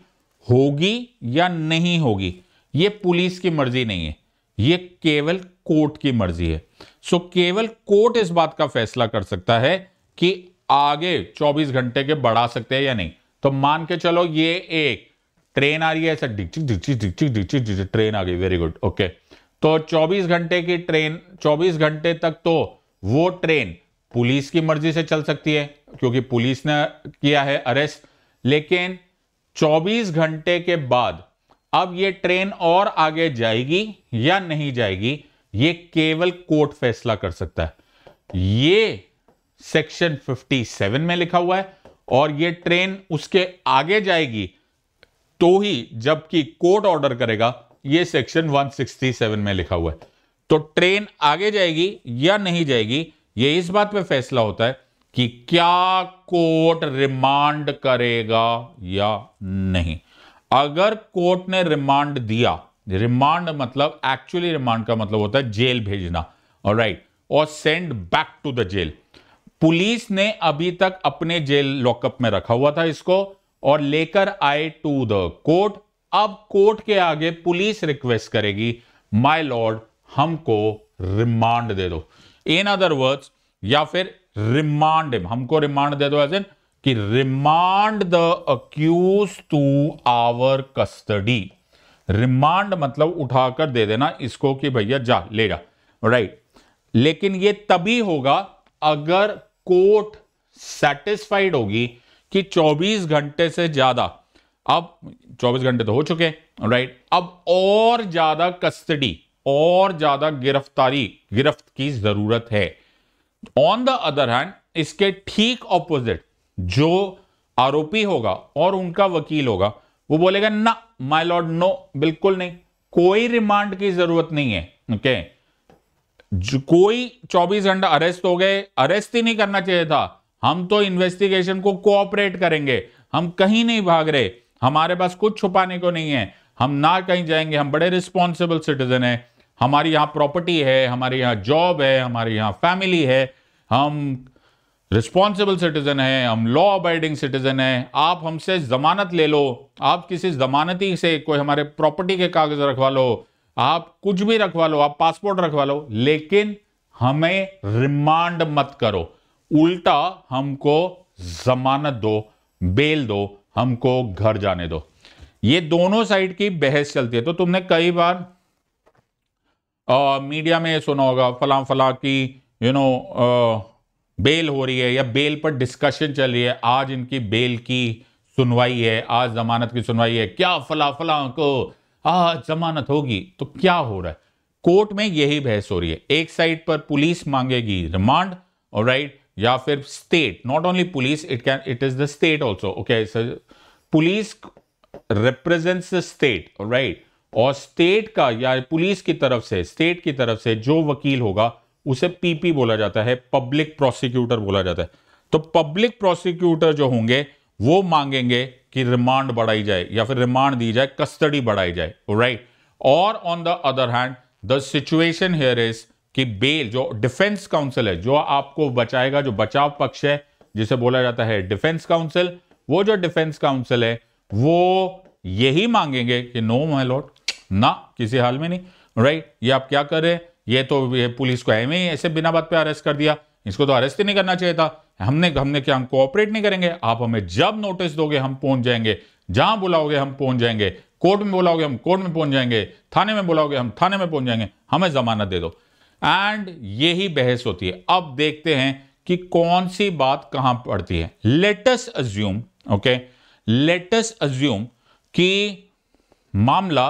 होगी या नहीं होगी ये पुलिस की मर्जी नहीं है ये केवल कोर्ट की मर्जी है सो केवल कोर्ट इस बात का फैसला कर सकता है कि आगे 24 घंटे के बढ़ा सकते हैं या नहीं तो मान के चलो ये एक ट्रेन आ रही है ऐसा डिक चिक डिक चिक डिक ट्रेन आ गई वेरी गुड ओके तो 24 घंटे की ट्रेन 24 घंटे तक तो वो ट्रेन पुलिस की मर्जी से चल सकती है क्योंकि पुलिस ने किया है अरेस्ट लेकिन 24 घंटे के बाद अब ये ट्रेन और आगे जाएगी या नहीं जाएगी ये केवल कोर्ट फैसला कर सकता है ये सेक्शन 57 में लिखा हुआ है और ये ट्रेन उसके आगे जाएगी तो ही जबकि कोर्ट ऑर्डर करेगा ये सेक्शन 167 में लिखा हुआ है तो ट्रेन आगे जाएगी या नहीं जाएगी ये इस बात पे फैसला होता है कि क्या कोर्ट रिमांड करेगा या नहीं अगर कोर्ट ने रिमांड दिया रिमांड मतलब एक्चुअली रिमांड का मतलब होता है जेल भेजना और राइट और send back to the jail police ने अभी तक अपने जेल लॉकअप में रखा हुआ था इसको और लेकर आए टू द कोर्ट अब कोर्ट के आगे पुलिस रिक्वेस्ट करेगी माय लॉर्ड हमको रिमांड दे दो इन अदर वर्ड्स या फिर रिमांड हिम हमको रिमांड दे दो एज एन कि remand the accused to our custody remand मतलब उठाकर दे देना इसको कि भैया जा ले जा राइट लेकिन ये तभी होगा अगर कोर्ट सेटिस्फाइड होगी कि 24 घंटे से ज्यादा अब 24 घंटे तो हो चुके राइट अब और ज्यादा कस्टडी और ज्यादा गिरफ्तारी गिरफ्त की जरूरत है ऑन द अदर हैंड इसके ठीक ऑपोजिट जो आरोपी होगा और उनका वकील होगा वो बोलेगा ना माय लॉर्ड नो बिल्कुल नहीं कोई रिमांड की जरूरत नहीं है ओके okay? कोई 24 घंटा अरेस्ट हो गए अरेस्ट ही नहीं करना चाहिए था हम तो इन्वेस्टिगेशन को कोऑपरेट करेंगे हम कहीं नहीं भाग रहे हमारे पास कुछ छुपाने को नहीं है हम ना कहीं जाएंगे हम बड़े रिस्पॉन्सिबल सिटीजन हैं हमारी यहाँ प्रॉपर्टी है हमारे यहाँ जॉब है हमारे यहाँ फैमिली है हम रिस्पॉन्सिबल सिटीजन है हम लॉ अबाइडिंग सिटीजन है आप हमसे जमानत ले लो आप किसी जमानती से कोई हमारे प्रॉपर्टी के कागज रखवा लो आप कुछ भी रखवा लो आप पासपोर्ट रखवा लो लेकिन हमें रिमांड मत करो उल्टा हमको जमानत दो बेल दो हमको घर जाने दो ये दोनों साइड की बहस चलती है तो तुमने कई बार मीडिया में सुना होगा फला फला की यू नो बेल हो रही है या बेल पर डिस्कशन चल रही है आज इनकी बेल की सुनवाई है आज जमानत की सुनवाई है क्या फला फला को आ जमानत होगी तो क्या हो रहा है कोर्ट में यही बहस हो रही है एक साइड पर पुलिस मांगेगी रिमांड और राइट या फिर state not only police it can it is the state also okay police represents the state right और स्टेट का या पुलिस की तरफ से स्टेट की तरफ से जो वकील होगा उसे पीपी बोला जाता है पब्लिक प्रोसिक्यूटर बोला जाता है तो पब्लिक प्रोसिक्यूटर जो होंगे वो मांगेंगे कि रिमांड बढ़ाई जाए या फिर रिमांड दी जाए कस्टडी बढ़ाई जाए राइट और on the other hand the situation here is कि बेल जो डिफेंस काउंसिल है जो आपको बचाएगा जो बचाव पक्ष है जिसे बोला जाता है डिफेंस काउंसिल वो जो डिफेंस काउंसिल है वो यही मांगेंगे कि नो माई लॉर्ड ना किसी हाल में नहीं राइट ये आप क्या कर रहे हैं ये तो ये पुलिस को एम ऐसे बिना बात पे अरेस्ट कर दिया इसको तो अरेस्ट ही नहीं करना चाहिए था हमने हमने क्या हम कोऑपरेट नहीं करेंगे आप हमें जब नोटिस दोगे हम पहुंच जाएंगे जहां बुलाओगे हम पहुंच जाएंगे कोर्ट में बुलाओगे हम कोर्ट में पहुंच जाएंगे थाने में बुलाओगे हम थाने में पहुंच जाएंगे हमें जमानत दे दो एंड यही बहस होती है अब देखते हैं कि कौन सी बात कहां पड़ती है let's assume okay let's assume कि मामला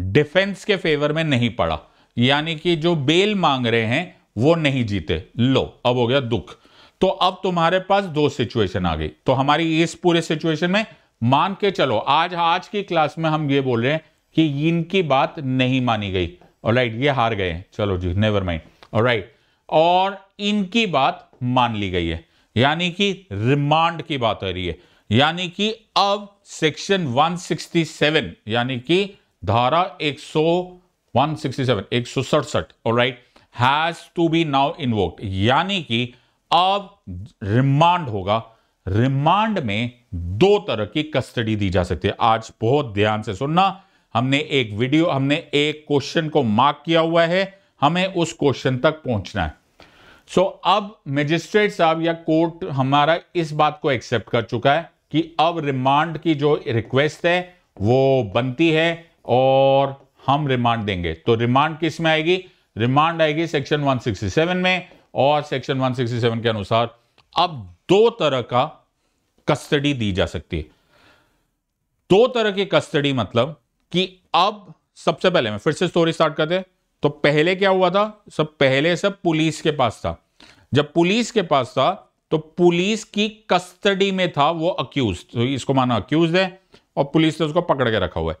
डिफेंस के फेवर में नहीं पड़ा यानी कि जो बेल मांग रहे हैं वो नहीं जीते लो अब हो गया दुख तो अब तुम्हारे पास दो सिचुएशन आ गई तो हमारी इस पूरे सिचुएशन में मान के चलो आज आज की क्लास में हम ये बोल रहे हैं कि इनकी बात नहीं मानी गई और राइट ये हार गए चलो जी नेवर माइंड और राइट और इनकी बात मान ली गई है यानी कि रिमांड की बात हो रही है यानी कि अब सेक्शन 167 यानी कि धारा एक सौ सड़सठ sixty right has to be now in यानी कि अब रिमांड होगा रिमांड में दो तरह की कस्टडी दी जा सकती है आज बहुत ध्यान से सुनना हमने एक वीडियो हमने एक क्वेश्चन को मार्क किया हुआ है हमें उस क्वेश्चन तक पहुंचना है सो so, अब मजिस्ट्रेट साहब या कोर्ट हमारा इस बात को एक्सेप्ट कर चुका है कि अब रिमांड की जो रिक्वेस्ट है वो बनती है और हम रिमांड देंगे तो रिमांड किस में आएगी रिमांड आएगी सेक्शन 167 में और सेक्शन 167 के अनुसार अब दो तरह का कस्टडी दी जा सकती है दो तरह की कस्टडी मतलब कि अब सबसे पहले मैं फिर से स्टोरी स्टार्ट करते तो पहले क्या हुआ था सब पहले सब पुलिस के पास था जब पुलिस के पास था तो पुलिस की कस्टडी में था वो अक्यूज तो इसको माना अक्यूज है और पुलिस ने उसको पकड़ के रखा हुआ है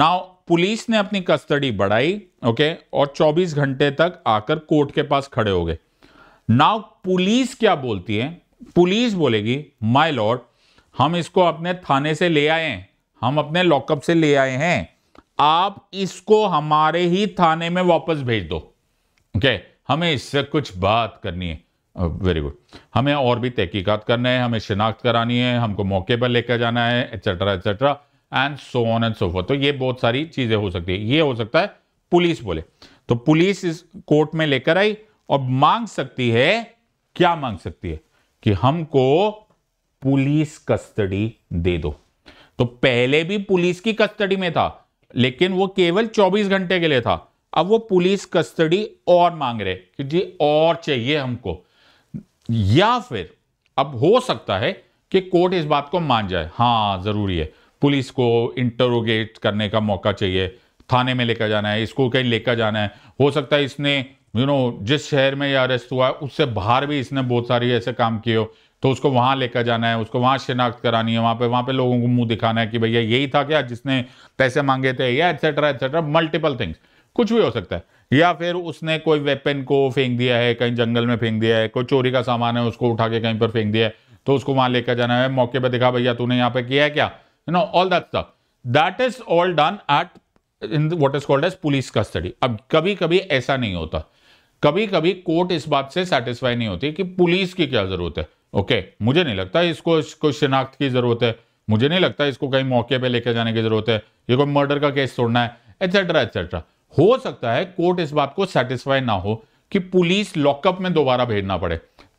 नाउ पुलिस ने अपनी कस्टडी बढ़ाई ओके okay, और 24 घंटे तक आकर कोर्ट के पास खड़े हो गए नाउ पुलिस क्या बोलती है पुलिस बोलेगी माय लॉर्ड हम इसको अपने थाने से ले आए हैं हम अपने लॉकअप से ले आए हैं आप इसको हमारे ही थाने में वापस भेज दो ओके okay, हमें इससे कुछ बात करनी है वेरी oh, गुड हमें और भी तहकीकात करना है हमें शिनाख्त करानी है हमको मौके पर लेकर जाना है etcetera etcetera and so on and so forth तो ये बहुत सारी चीज़ें हो सकती है ये हो सकता है पुलिस बोले तो पुलिस इस कोर्ट में लेकर आई और मांग सकती है क्या मांग सकती है कि हमको पुलिस कस्टडी दे दो तो पहले भी पुलिस की कस्टडी में था लेकिन वो केवल 24 घंटे के लिए था अब वो पुलिस कस्टडी और मांग रहे कि जी और चाहिए हमको या फिर अब हो सकता है कि कोर्ट इस बात को मान जाए हां जरूरी है पुलिस को इंटरोगेट करने का मौका चाहिए थाने में लेकर जाना है इसको कहीं लेकर जाना है हो सकता है इसने यू you नो know, जिस शहर में ये अरेस्ट हुआ है उससे बाहर भी इसने बहुत सारी ऐसे काम किए हो तो उसको वहाँ लेकर जाना है उसको वहाँ शिनाख्त करानी है वहाँ पे वहाँ पे लोगों को मुंह दिखाना है कि भैया यही था क्या जिसने पैसे मांगे थे या एट्सेट्रा एट्सेट्रा मल्टीपल थिंग्स कुछ भी हो सकता है या फिर उसने कोई वेपन को फेंक दिया है कहीं जंगल में फेंक दिया है कोई चोरी का सामान है उसको उठा के कहीं पर फेंक दिया है तो उसको वहाँ लेकर जाना है मौके पर दिखा भैया तूने यहाँ पे किया है क्या you know, all that stuff. That is all done at in the, what is called as police custody. ab kabhi kabhi aisa nahi hota कभी कभी कोर्ट इस बात से सेटिस्फाई नहीं होती कि पुलिस की क्या जरूरत है ओके okay, मुझे नहीं लगता इसको कोई शिनाख्त की जरूरत है मुझे नहीं लगता इसको कहीं मौके पे लेके जाने की जरूरत है ये कोई मर्डर का केस छोड़ना है एक्सेट्रा एक्सेट्रा हो सकता है कोर्ट इस बात को सेटिस्फाई ना हो कि पुलिस लॉकअप में दोबारा भेजना पड़े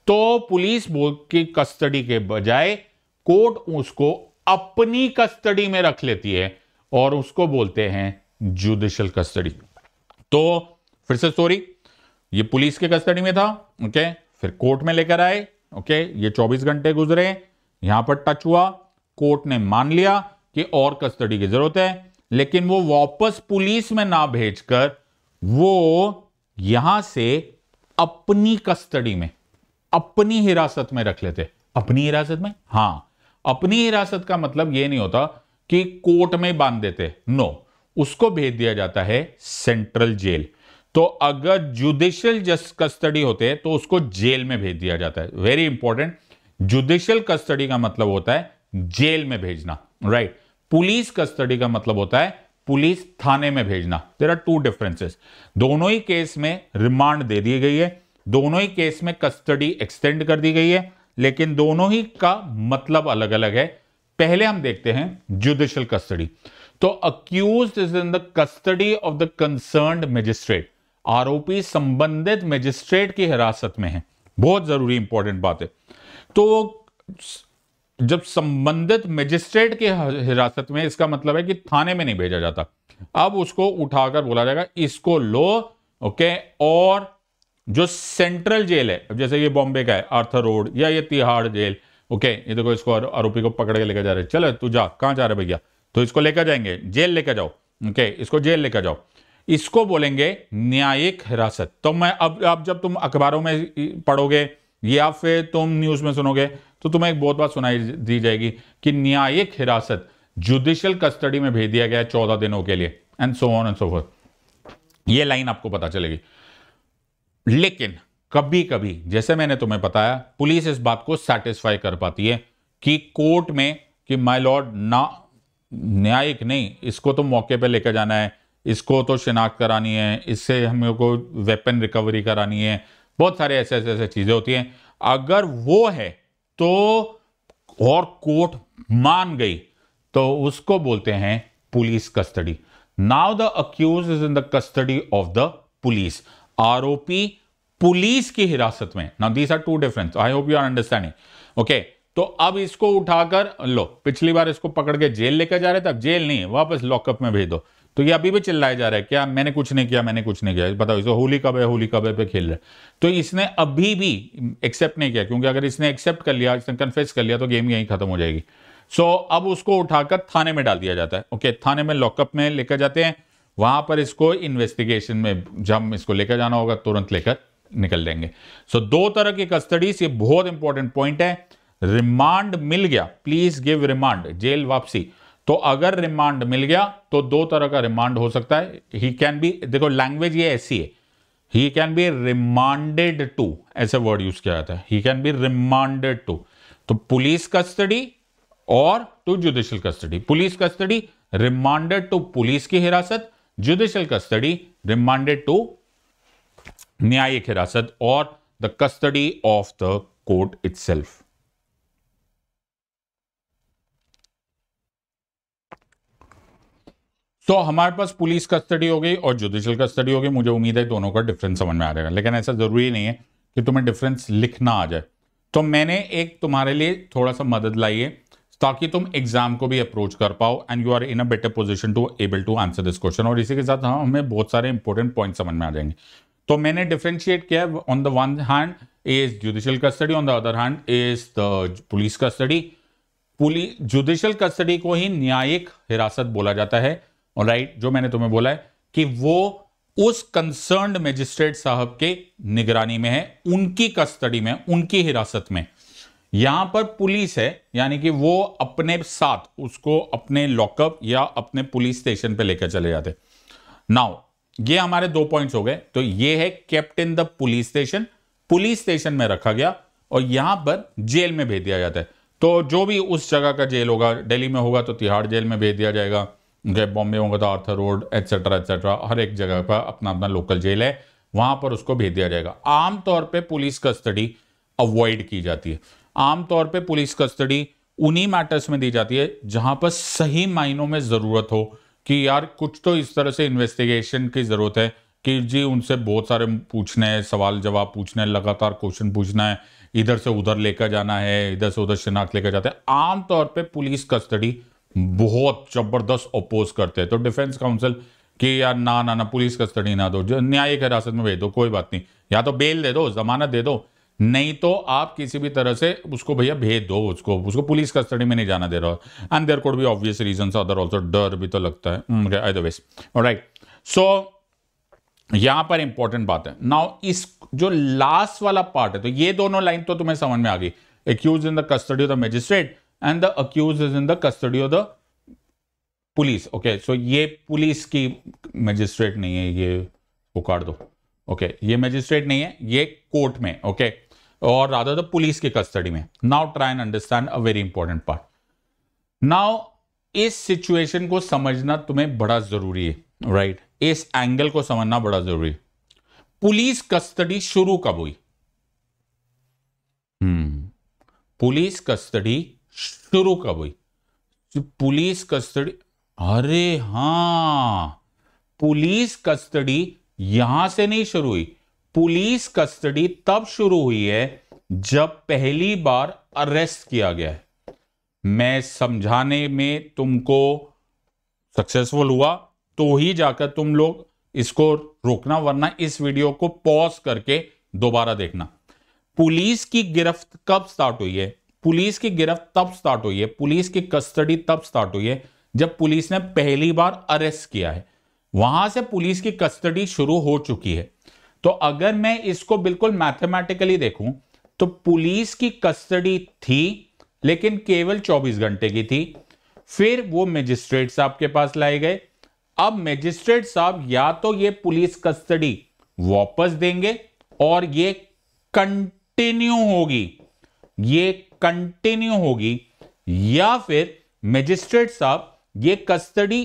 तो पुलिस बोल की कस्टडी के बजाय कोर्ट उसको अपनी कस्टडी में रख लेती है और उसको बोलते हैं जुडिशियल कस्टडी तो फिर से सॉरी ये पुलिस के कस्टडी में था ओके फिर कोर्ट में लेकर आए ओके ये 24 घंटे गुजरे यहां पर टच हुआ कोर्ट ने मान लिया कि और कस्टडी की जरूरत है लेकिन वो वापस पुलिस में ना भेजकर वो यहां से अपनी कस्टडी में अपनी हिरासत में रख लेते अपनी हिरासत में हां अपनी हिरासत का मतलब यह नहीं होता कि कोर्ट में बांध देते नो उसको भेज दिया जाता है सेंट्रल जेल तो अगर जुडिशियल कस्टडी होते हैं तो उसको जेल में भेज दिया जाता है वेरी इंपॉर्टेंट जुडिशियल कस्टडी का मतलब होता है जेल में भेजना राइट right. पुलिस कस्टडी का मतलब होता है पुलिस थाने में भेजना देर आर टू डिफरेंसेस दोनों ही केस में रिमांड दे दी गई है दोनों ही केस में कस्टडी एक्सटेंड कर दी गई है लेकिन दोनों ही का मतलब अलग अलग है पहले हम देखते हैं जुडिशियल कस्टडी तो accused is in the custody of the concern magistrate आरोपी संबंधित मजिस्ट्रेट की हिरासत में है बहुत जरूरी इंपॉर्टेंट बात है तो जब संबंधित मजिस्ट्रेट के हिरासत में इसका मतलब है कि थाने में नहीं भेजा जाता अब उसको उठाकर बोला जाएगा इसको लो ओके और जो सेंट्रल जेल है अब जैसे ये बॉम्बे का है आर्थर रोड या ये तिहाड़ जेल ओके ये देखो इसको आरोपी को पकड़ के लेकर जा रहे चलो तू जा कहाँ जा रहे भैया तो इसको लेकर जाएंगे जेल लेकर जाओ ओके इसको जेल लेकर जाओ इसको बोलेंगे न्यायिक हिरासत तो मैं अब अब जब तुम अखबारों में पढ़ोगे या फिर तुम न्यूज़ में सुनोगे तो तुम्हें एक बहुत बात सुनाई दी जाएगी कि न्यायिक हिरासत जुडिशियल कस्टडी में भेज दिया गया है चौदह दिनों के लिए and so on and so forth ये लाइन आपको पता चलेगी लेकिन कभी कभी जैसे मैंने तुम्हें बताया पुलिस इस बात को सेटिस्फाई कर पाती है कि कोर्ट में कि माय लॉर्ड ना न्यायिक नहीं इसको तो मौके पे लेकर जाना है इसको तो शिनाख्त करानी है इससे हम को वेपन रिकवरी करानी है बहुत सारे ऐसे ऐसे ऐसे चीज़ें होती हैं अगर वो है तो और कोर्ट मान गई तो उसको बोलते हैं police custody now the accused is in the custody of the police आरोपी पुलिस की हिरासत में ना these are two difference I hope you are understanding okay तो अब इसको उठाकर लो पिछली बार इसको पकड़ के जेल लेकर जा रहे थे अब जेल नहीं है वापस लॉकअप में भेज दो तो ये अभी भी चिल्लाया जा रहा है क्या मैंने कुछ नहीं किया मैंने कुछ नहीं किया बताओ इसको होली कब है होली कब है पे खेल रहे तो इसने अभी भी एक्सेप्ट नहीं किया क्योंकि अगर इसने एक्सेप्ट कर लिया इसने कन्फेस कर लिया तो गेम यहीं खत्म हो जाएगी सो so, अब उसको उठाकर थाने में डाल दिया जाता है ओके थाने में लॉकअप में लेकर जाते हैं वहां पर इसको इन्वेस्टिगेशन में जब इसको लेकर जाना होगा तुरंत लेकर निकल देंगे सो so, दो तरह की कस्टडीज ये बहुत इंपॉर्टेंट पॉइंट है रिमांड मिल गया प्लीज गिव रिमांड जेल वापसी तो अगर रिमांड मिल गया तो दो तरह का रिमांड हो सकता है ही कैन बी देखो लैंग्वेज ये ऐसी है he can be remanded to ऐसे वर्ड यूज किया जाता है he can be remanded to तो पुलिस कस्टडी और to judicial custody police custody remanded to police की हिरासत जुडिशियल कस्टडी रिमांडेड टू न्यायिक हिरासत और the custody of the court itself. So हमारे पास पुलिस कस्टडी हो गई और जुडिशियल कस्टडी हो गई मुझे उम्मीद है दोनों का डिफरेंस समझ में आ जाएगा लेकिन ऐसा ज़रूरी नहीं है कि तुम्हें डिफरेंस लिखना आ जाए तो मैंने एक तुम्हारे लिए थोड़ा सा मदद लाई है ताकि तुम एग्जाम को भी अप्रोच कर पाओ and you are in a better position to able to answer this question और इसी के साथ हाँ हमें बहुत सारे इंपॉर्टेंट पॉइंट समझ में आ जाएंगे तो मैंने डिफ्रेंशिएट किया on the one hand is judicial custody on the other hand is the police custody police judicial custody को ही न्यायिक हिरासत बोला जाता है और राइट जो मैंने तुम्हें बोला है कि वो उस कंसर्न मजिस्ट्रेट साहब के निगरानी में है उनकी कस्टडी में उनकी हिरासत में यहां पर पुलिस है यानी कि वो अपने साथ उसको अपने लॉकअप या अपने पुलिस स्टेशन पे लेकर चले जाते नाउ ये हमारे दो पॉइंट्स हो गए तो ये है kept in the police station police station में रखा गया और यहां पर जेल में भेज दिया जाता है तो जो भी उस जगह का जेल होगा दिल्ली में होगा तो तिहाड़ जेल में भेज दिया जाएगा जब बॉम्बे होगा तो आर्थर रोड एक्सेट्रा एक्सेट्रा हर एक जगह पर अपना अपना लोकल जेल है वहां पर उसको भेज दिया जाएगा आमतौर पर पुलिस कस्टडी अवॉइड की जाती है आमतौर पे पुलिस कस्टडी उन्हीं मैटर्स में दी जाती है जहां पर सही मायनों में ज़रूरत हो कि यार कुछ तो इस तरह से इन्वेस्टिगेशन की ज़रूरत है कि जी उनसे बहुत सारे पूछने हैं सवाल जवाब पूछने हैं लगातार क्वेश्चन पूछना है इधर से उधर लेकर जाना है इधर से उधर शिनाख्त लेकर जाते हैं आमतौर पर पुलिस कस्टडी बहुत जबरदस्त अपोज करते हैं तो डिफेंस काउंसिल कि यार ना ना ना पुलिस कस्टडी ना दो जो न्यायिक हिरासत में भेज दो कोई बात नहीं या तो बेल दे दो जमानत दे दो नहीं तो आप किसी भी तरह से उसको भैया भेज दो उसको उसको पुलिस कस्टडी में नहीं जाना दे रहा एंड देर कोड भी ऑब्वियस रीजन अदर ऑल्सो डर भी तो लगता है राइट सो यहां पर इंपॉर्टेंट बात है नाउ इस जो लास्ट वाला पार्ट है तो ये दोनों लाइन तो तुम्हें समझ में आ गई accused in the custody of the magistrate and the accused is in the custody of the police okay so ये पुलिस की मजिस्ट्रेट नहीं है ये उखाड़ दो ओके okay, ये मजिस्ट्रेट नहीं है ये कोर्ट में ओके okay? और राधा द पुलिस के कस्टडी में now try and understand a very important part now इस सिचुएशन को समझना तुम्हें बड़ा जरूरी है राइट right? इस एंगल को समझना बड़ा जरूरी है पुलिस कस्टडी शुरू कब हुई पुलिस hmm. कस्टडी शुरू कब हुई पुलिस कस्टडी अरे हा पुलिस कस्टडी यहां से नहीं शुरू हुई पुलिस कस्टडी तब शुरू हुई है जब पहली बार अरेस्ट किया गया है मैं समझाने में तुमको सक्सेसफुल हुआ तो ही जाकर तुम लोग इसको रोकना वरना इस वीडियो को पॉज करके दोबारा देखना पुलिस की गिरफ्त कब स्टार्ट हुई है पुलिस की गिरफ्त तब स्टार्ट हुई है पुलिस की कस्टडी तब स्टार्ट हुई है जब पुलिस ने पहली बार अरेस्ट किया है वहां से पुलिस की कस्टडी शुरू हो चुकी है तो अगर मैं इसको बिल्कुल मैथमेटिकली देखूं तो पुलिस की कस्टडी थी लेकिन केवल 24 घंटे की थी फिर वो मजिस्ट्रेट साहब के पास लाए गए अब मजिस्ट्रेट साहब या तो ये पुलिस कस्टडी वापस देंगे और ये कंटिन्यू होगी ये कंटिन्यू होगी या फिर मजिस्ट्रेट साहब ये कस्टडी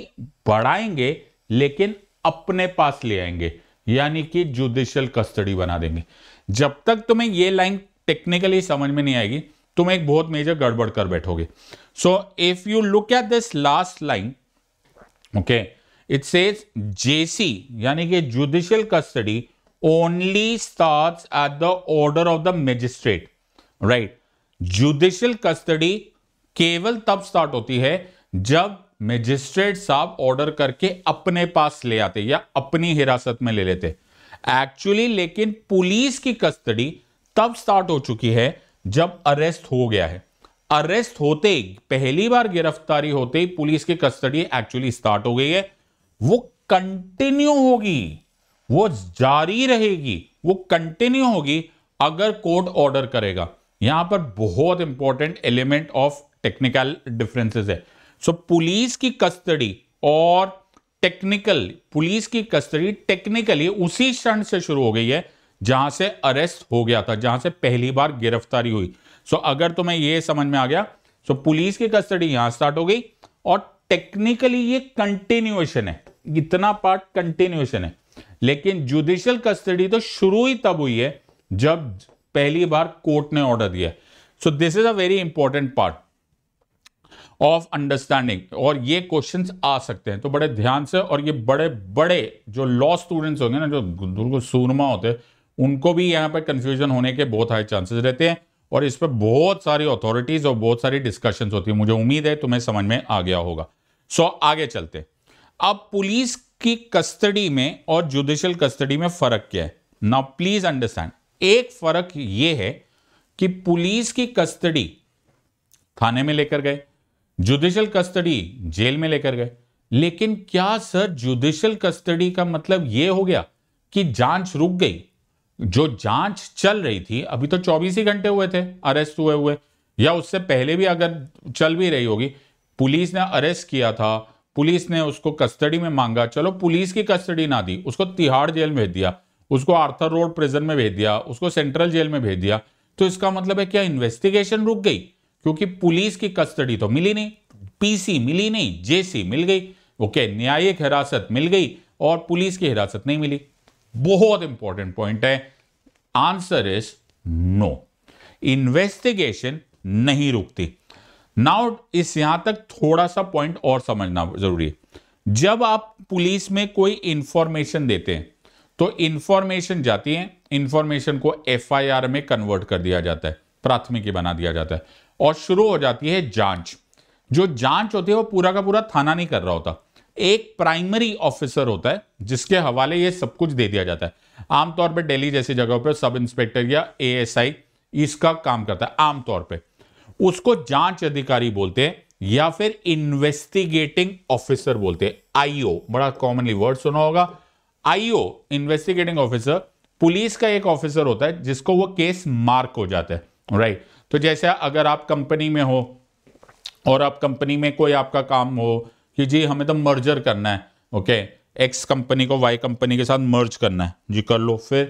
बढ़ाएंगे लेकिन अपने पास ले आएंगे यानी कि जुडिशियल कस्टडी बना देंगे जब तक तुम्हें ये लाइन टेक्निकली समझ में नहीं आएगी तुम एक बहुत मेजर गड़बड़ कर बैठोगे so if you look at this last line okay it says JC यानी कि judicial custody only start at the order of the magistrate right judicial custody केवल तब स्टार्ट होती है जब मेजिस्ट्रेट साहब ऑर्डर करके अपने पास ले आते या अपनी हिरासत में ले लेते एक्चुअली लेकिन पुलिस की कस्टडी तब स्टार्ट हो चुकी है जब अरेस्ट हो गया है अरेस्ट होते ही पहली बार गिरफ्तारी होते ही पुलिस की कस्टडी एक्चुअली स्टार्ट हो गई है वो कंटिन्यू होगी वो जारी रहेगी वो कंटिन्यू होगी अगर कोर्ट ऑर्डर करेगा यहां पर बहुत important element of technical differences है सो पुलिस की कस्टडी और टेक्निकल पुलिस की कस्टडी टेक्निकली उसी क्षण से शुरू हो गई है जहां से अरेस्ट हो गया था जहां से पहली बार गिरफ्तारी हुई सो so, अगर तुम्हें यह समझ में आ गया सो so, पुलिस की कस्टडी यहां स्टार्ट हो गई और टेक्निकली ये कंटिन्यूएशन है इतना पार्ट कंटिन्यूएशन है लेकिन जुडिशियल कस्टडी तो शुरू ही तब हुई है जब पहली बार कोर्ट ने ऑर्डर दिया so this is a very important part of understanding और ये क्वेश्चन आ सकते हैं तो बड़े ध्यान से और ये बड़े बड़े जो लॉ स्टूडेंट्स होंगे ना जो सूरमा होते हैं उनको भी यहाँ पर कन्फ्यूजन होने के बहुत हाई चांसेस रहते हैं और इस पर बहुत सारी अथॉरिटीज़ और बहुत सारी डिस्कशंस होती है मुझे उम्मीद है तुम्हें समझ में आ गया होगा सो so, आगे चलते अब पुलिस की कस्टडी में और जुडिशियल कस्टडी में फ़र्क क्या है नाउ प्लीज़ अंडरस्टैंड एक फ़र्क ये है कि पुलिस की कस्टडी थाने में लेकर गए जुडिशियल कस्टडी जेल में लेकर गए लेकिन क्या सर जुडिशियल कस्टडी का मतलब यह हो गया कि जांच रुक गई जो जांच चल रही थी अभी तो 24 ही घंटे हुए थे अरेस्ट हुए हुए या उससे पहले भी अगर चल भी रही होगी पुलिस ने अरेस्ट किया था पुलिस ने उसको कस्टडी में मांगा चलो पुलिस की कस्टडी ना दी उसको तिहाड़ जेल में भेज दिया उसको आर्थर रोड प्रिजन में भेज दिया उसको सेंट्रल जेल में भेज दिया तो इसका मतलब है क्या इन्वेस्टिगेशन रुक गई क्योंकि पुलिस की कस्टडी तो मिली नहीं पीसी मिली नहीं जेसी मिल गई ओके न्यायिक हिरासत मिल गई और पुलिस की हिरासत नहीं मिली बहुत इंपॉर्टेंट पॉइंट है आंसर इज नो इन्वेस्टिगेशन नहीं रुकती नाउ इस यहां तक थोड़ा सा पॉइंट और समझना जरूरी है जब आप पुलिस में कोई इंफॉर्मेशन देते हैं तो इंफॉर्मेशन जाती है इंफॉर्मेशन को एफआईआर में कन्वर्ट कर दिया जाता है प्राथमिकी बना दिया जाता है और शुरू हो जाती है जांच जो जांच होती है वो पूरा का पूरा थाना नहीं कर रहा होता एक प्राइमरी ऑफिसर होता है जिसके हवाले ये सब कुछ दे दिया जाता है आमतौर पर डेली जैसी जगहों पर सब इंस्पेक्टर या ए इसका काम करता है आमतौर पर उसको जांच अधिकारी बोलते हैं या फिर इन्वेस्टिगेटिंग ऑफिसर बोलते हैं आईओ बड़ा कॉमनली वर्ड सुना होगा आईओ इन्वेस्टिगेटिंग ऑफिसर पुलिस का एक ऑफिसर होता है जिसको वो केस मार्क हो जाता है राइट right. तो जैसे अगर आप कंपनी में हो और आप कंपनी में कोई आपका काम हो कि जी हमें तो मर्जर करना है ओके एक्स कंपनी को वाई कंपनी के साथ मर्ज करना है जी कर लो फिर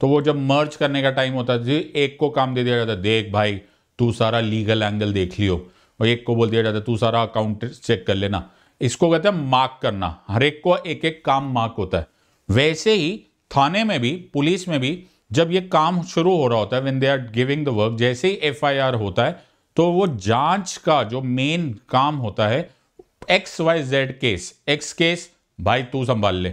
तो वो जब मर्ज करने का टाइम होता है जी एक को काम दे दिया जाता है देख भाई तू सारा लीगल एंगल देख लियो और एक को बोल दिया जाता है तू सारा अकाउंट चेक कर लेना इसको कहते हैं मार्क करना हर एक को एक एक काम मार्क होता है वैसे ही थाने में भी पुलिस में भी जब ये काम शुरू हो रहा होता है when they are giving the work जैसे ही एफ होता है तो वो जांच का जो मेन काम होता है X Y Z case X case भाई तू संभाल ले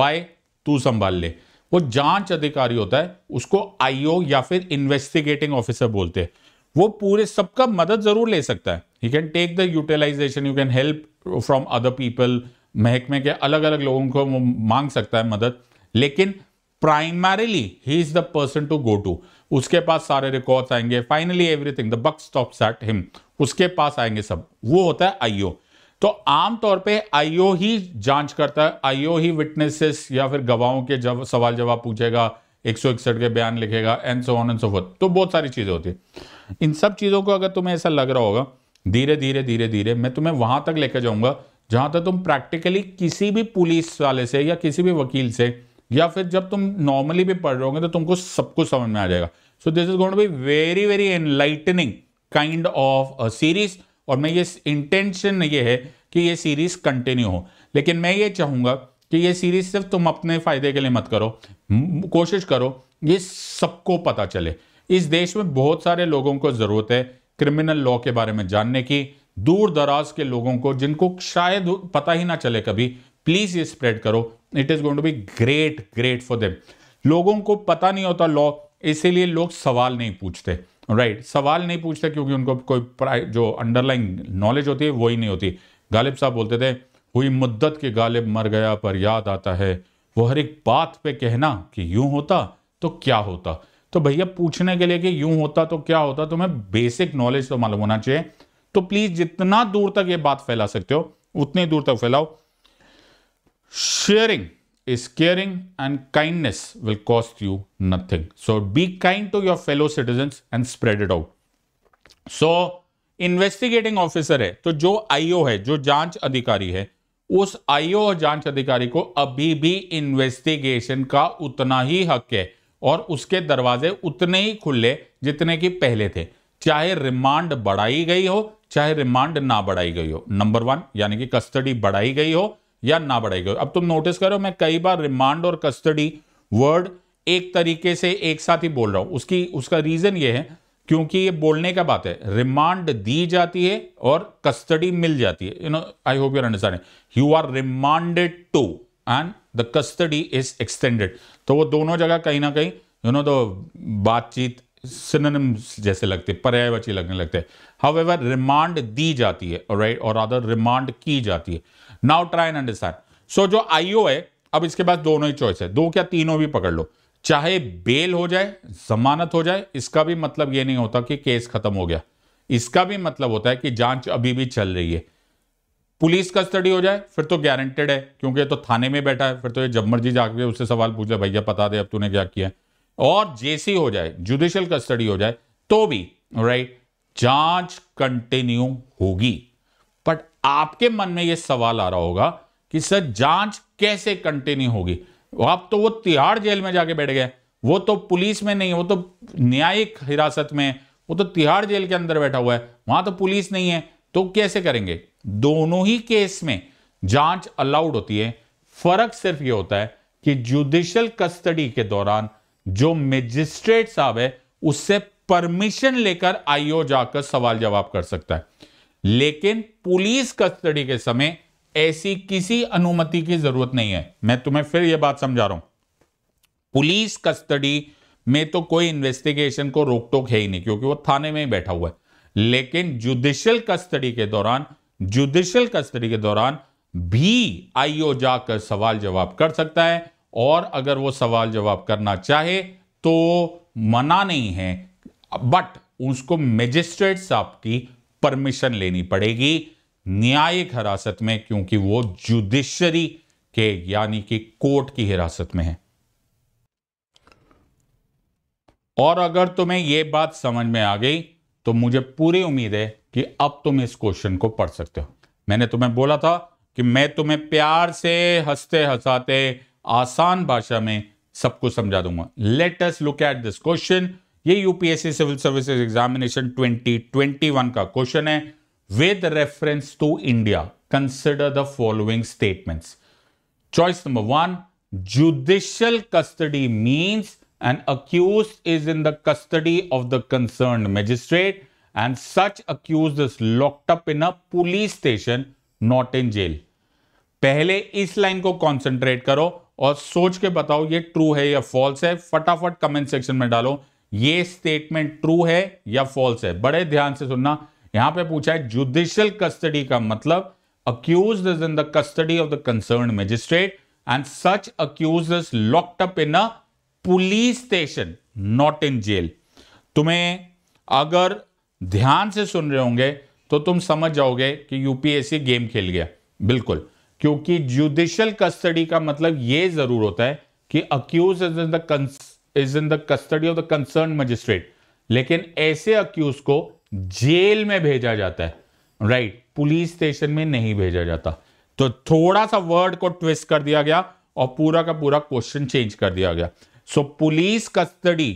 वाई तू संभाल ले वो जांच अधिकारी होता है उसको आईओ या फिर इन्वेस्टिगेटिंग ऑफिसर बोलते हैं वो पूरे सबका मदद जरूर ले सकता है you can take the utilization you can help from other people महकमे के अलग अलग लोगों को वो मांग सकता है मदद लेकिन primarily he is the person to go to उसके पास सारे रिकॉर्ड आएंगे finally everything the buck stops at him उसके पास आएंगे सब वो होता है आईओ तो आमतौर पे आईओ ही जांच करता है आईओ ही विटनेसेस या फिर गवाहों के जब सवाल जवाब पूछेगा एक सौ इकसठ के बयान लिखेगा and so on and so forth तो बहुत सारी चीज़ें होती है इन सब चीज़ों को अगर तुम्हें ऐसा लग रहा होगा धीरे धीरे धीरे धीरे मैं तुम्हें वहां तक लेकर जाऊंगा जहां तक तुम प्रैक्टिकली किसी भी पुलिस वाले से या किसी भी वकील से या फिर जब तुम नॉर्मली भी पढ़ रहे होगे तो तुमको सब कुछ समझ में आ जाएगा so this is going be very very enlightening kind of series और मैं ये इंटेंशन ये है कि ये सीरीज कंटिन्यू हो लेकिन मैं ये चाहूँगा कि ये सीरीज सिर्फ तुम अपने फायदे के लिए मत करो कोशिश करो ये सबको पता चले इस देश में बहुत सारे लोगों को ज़रूरत है क्रिमिनल लॉ के बारे में जानने की दूर दराज के लोगों को जिनको शायद पता ही ना चले कभी प्लीज़ ये स्प्रेड करो it is going to be great great for them लोगों को पता नहीं होता लॉ इसीलिए लोग सवाल नहीं पूछते राइट right. सवाल नहीं पूछते क्योंकि उनको कोई जो अंडरलाइन नॉलेज होती है वही नहीं होती गालिब साहब बोलते थे हुई मुद्दत के गालिब मर गया पर याद आता है वो हर एक बात पे कहना कि यूं होता तो क्या होता तो भैया पूछने के लिए कि यूं होता तो क्या होता तुम्हें बेसिक नॉलेज तो मालूम होना चाहिए तो प्लीज़ जितना दूर तक ये बात फैला सकते हो उतनी दूर तक फैलाओ Sharing is caring and kindness will cost you nothing. So be kind to your fellow citizens and spread it out. So investigating officer है तो जो आईओ है जो जांच अधिकारी है उस आईओ और जांच अधिकारी को अभी भी इन्वेस्टिगेशन का उतना ही हक है और उसके दरवाजे उतने ही खुले जितने कि पहले थे चाहे रिमांड बढ़ाई गई हो चाहे रिमांड ना बढ़ाई गई हो नंबर वन यानी कि कस्टडी बढ़ाई गई हो या ना गई अब तुम नोटिस करो मैं कई बार रिमांड और कस्टडी वर्ड एक तरीके से एक साथ ही बोल रहा हूं उसकी उसका रीजन ये है क्योंकि ये बोलने का बात है रिमांड दी जाती है और कस्टडी मिल जाती है you know I hope your understanding you are remanded to and the custody is extended तो वो दोनों जगह कहीं ना कहीं यू नो तो बातचीत जैसे लगते पर्यायवाची लगने लगते हैं हाउ एवर रिमांड दी जाती है राइट और अदर रिमांड की जाती है now try and understand so जो आईओ है अब इसके पास दोनों ही चॉइस है दो क्या तीनों भी पकड़ लो चाहे बेल हो जाए जमानत हो जाए इसका भी मतलब ये नहीं होता कि केस खत्म हो गया इसका भी मतलब होता है कि जांच अभी भी चल रही है पुलिस कस्टडी हो जाए फिर तो गारंटेड है क्योंकि तो थाने में बैठा है फिर तो ये जब मर्जी जाके उससे सवाल पूछ ले भैया पता दे अब तूने क्या किया है और जेसी हो जाए जुडिशियल कस्टडी हो जाए तो भी राइट जांच कंटिन्यू होगी आपके मन में यह सवाल आ रहा होगा कि सर जांच कैसे कंटिन्यू होगी आप तो वो तिहाड़ जेल में जाके बैठ गए वो तो पुलिस में नहीं वो तो न्यायिक हिरासत में वो तो तिहाड़ जेल के अंदर बैठा हुआ है वहां तो पुलिस नहीं है तो कैसे करेंगे दोनों ही केस में जांच अलाउड होती है फर्क सिर्फ ये होता है कि जुडिशियल कस्टडी के दौरान जो मजिस्ट्रेट साहब है उससे परमिशन लेकर आईओ जाकर सवाल जवाब कर सकता है लेकिन पुलिस कस्टडी के समय ऐसी किसी अनुमति की जरूरत नहीं है मैं तुम्हें फिर यह बात समझा रहा हूं पुलिस कस्टडी में तो कोई इन्वेस्टिगेशन को रोक टोक है ही नहीं क्योंकि वो थाने में ही बैठा हुआ है लेकिन जुडिशियल कस्टडी के दौरान जुडिशियल कस्टडी के दौरान भी आईओ जाकर सवाल जवाब कर सकता है और अगर वो सवाल जवाब करना चाहे तो मना नहीं है बट उसको मजिस्ट्रेट साहब की परमिशन लेनी पड़ेगी न्यायिक हिरासत में क्योंकि वो जुडिशरी के यानी कि कोर्ट की हिरासत में है और अगर तुम्हें यह बात समझ में आ गई तो मुझे पूरी उम्मीद है कि अब तुम इस क्वेश्चन को पढ़ सकते हो मैंने तुम्हें बोला था कि मैं तुम्हें प्यार से हंसते हंसाते आसान भाषा में सबको समझा दूंगा let look at this question ये UPSC civil services examination twenty twenty one का क्वेश्चन है with reference to India consider the following statements choice number one judicial custody means an accused is in the custody of the concern magistrate and such accused is locked up in a police station not in jail पहले इस line को concentrate करो और सोच के बताओ ये true है या फॉल्स है फटाफट कमेंट सेक्शन में डालो ये स्टेटमेंट ट्रू है या फॉल्स है बड़े ध्यान से सुनना यहां पे पूछा है जुडिशियल कस्टडी का मतलब accused is in the custody of the concern magistrate and such accused is locked up in a police station not in jail तुम्हें अगर ध्यान से सुन रहे होंगे तो तुम समझ जाओगे कि यूपीएससी गेम खेल गया बिल्कुल क्योंकि जुडिशियल कस्टडी का मतलब यह जरूर होता है कि accused is in the is in the custody of the concern magistrate लेकिन ऐसे अक्यूज को जेल में भेजा जाता है राइट right, पुलिस स्टेशन में नहीं भेजा जाता तो थोड़ा सा वर्ड को ट्विस्ट कर दिया गया और पूरा का पूरा क्वेश्चन चेंज कर दिया गया सो पुलिस कस्टडी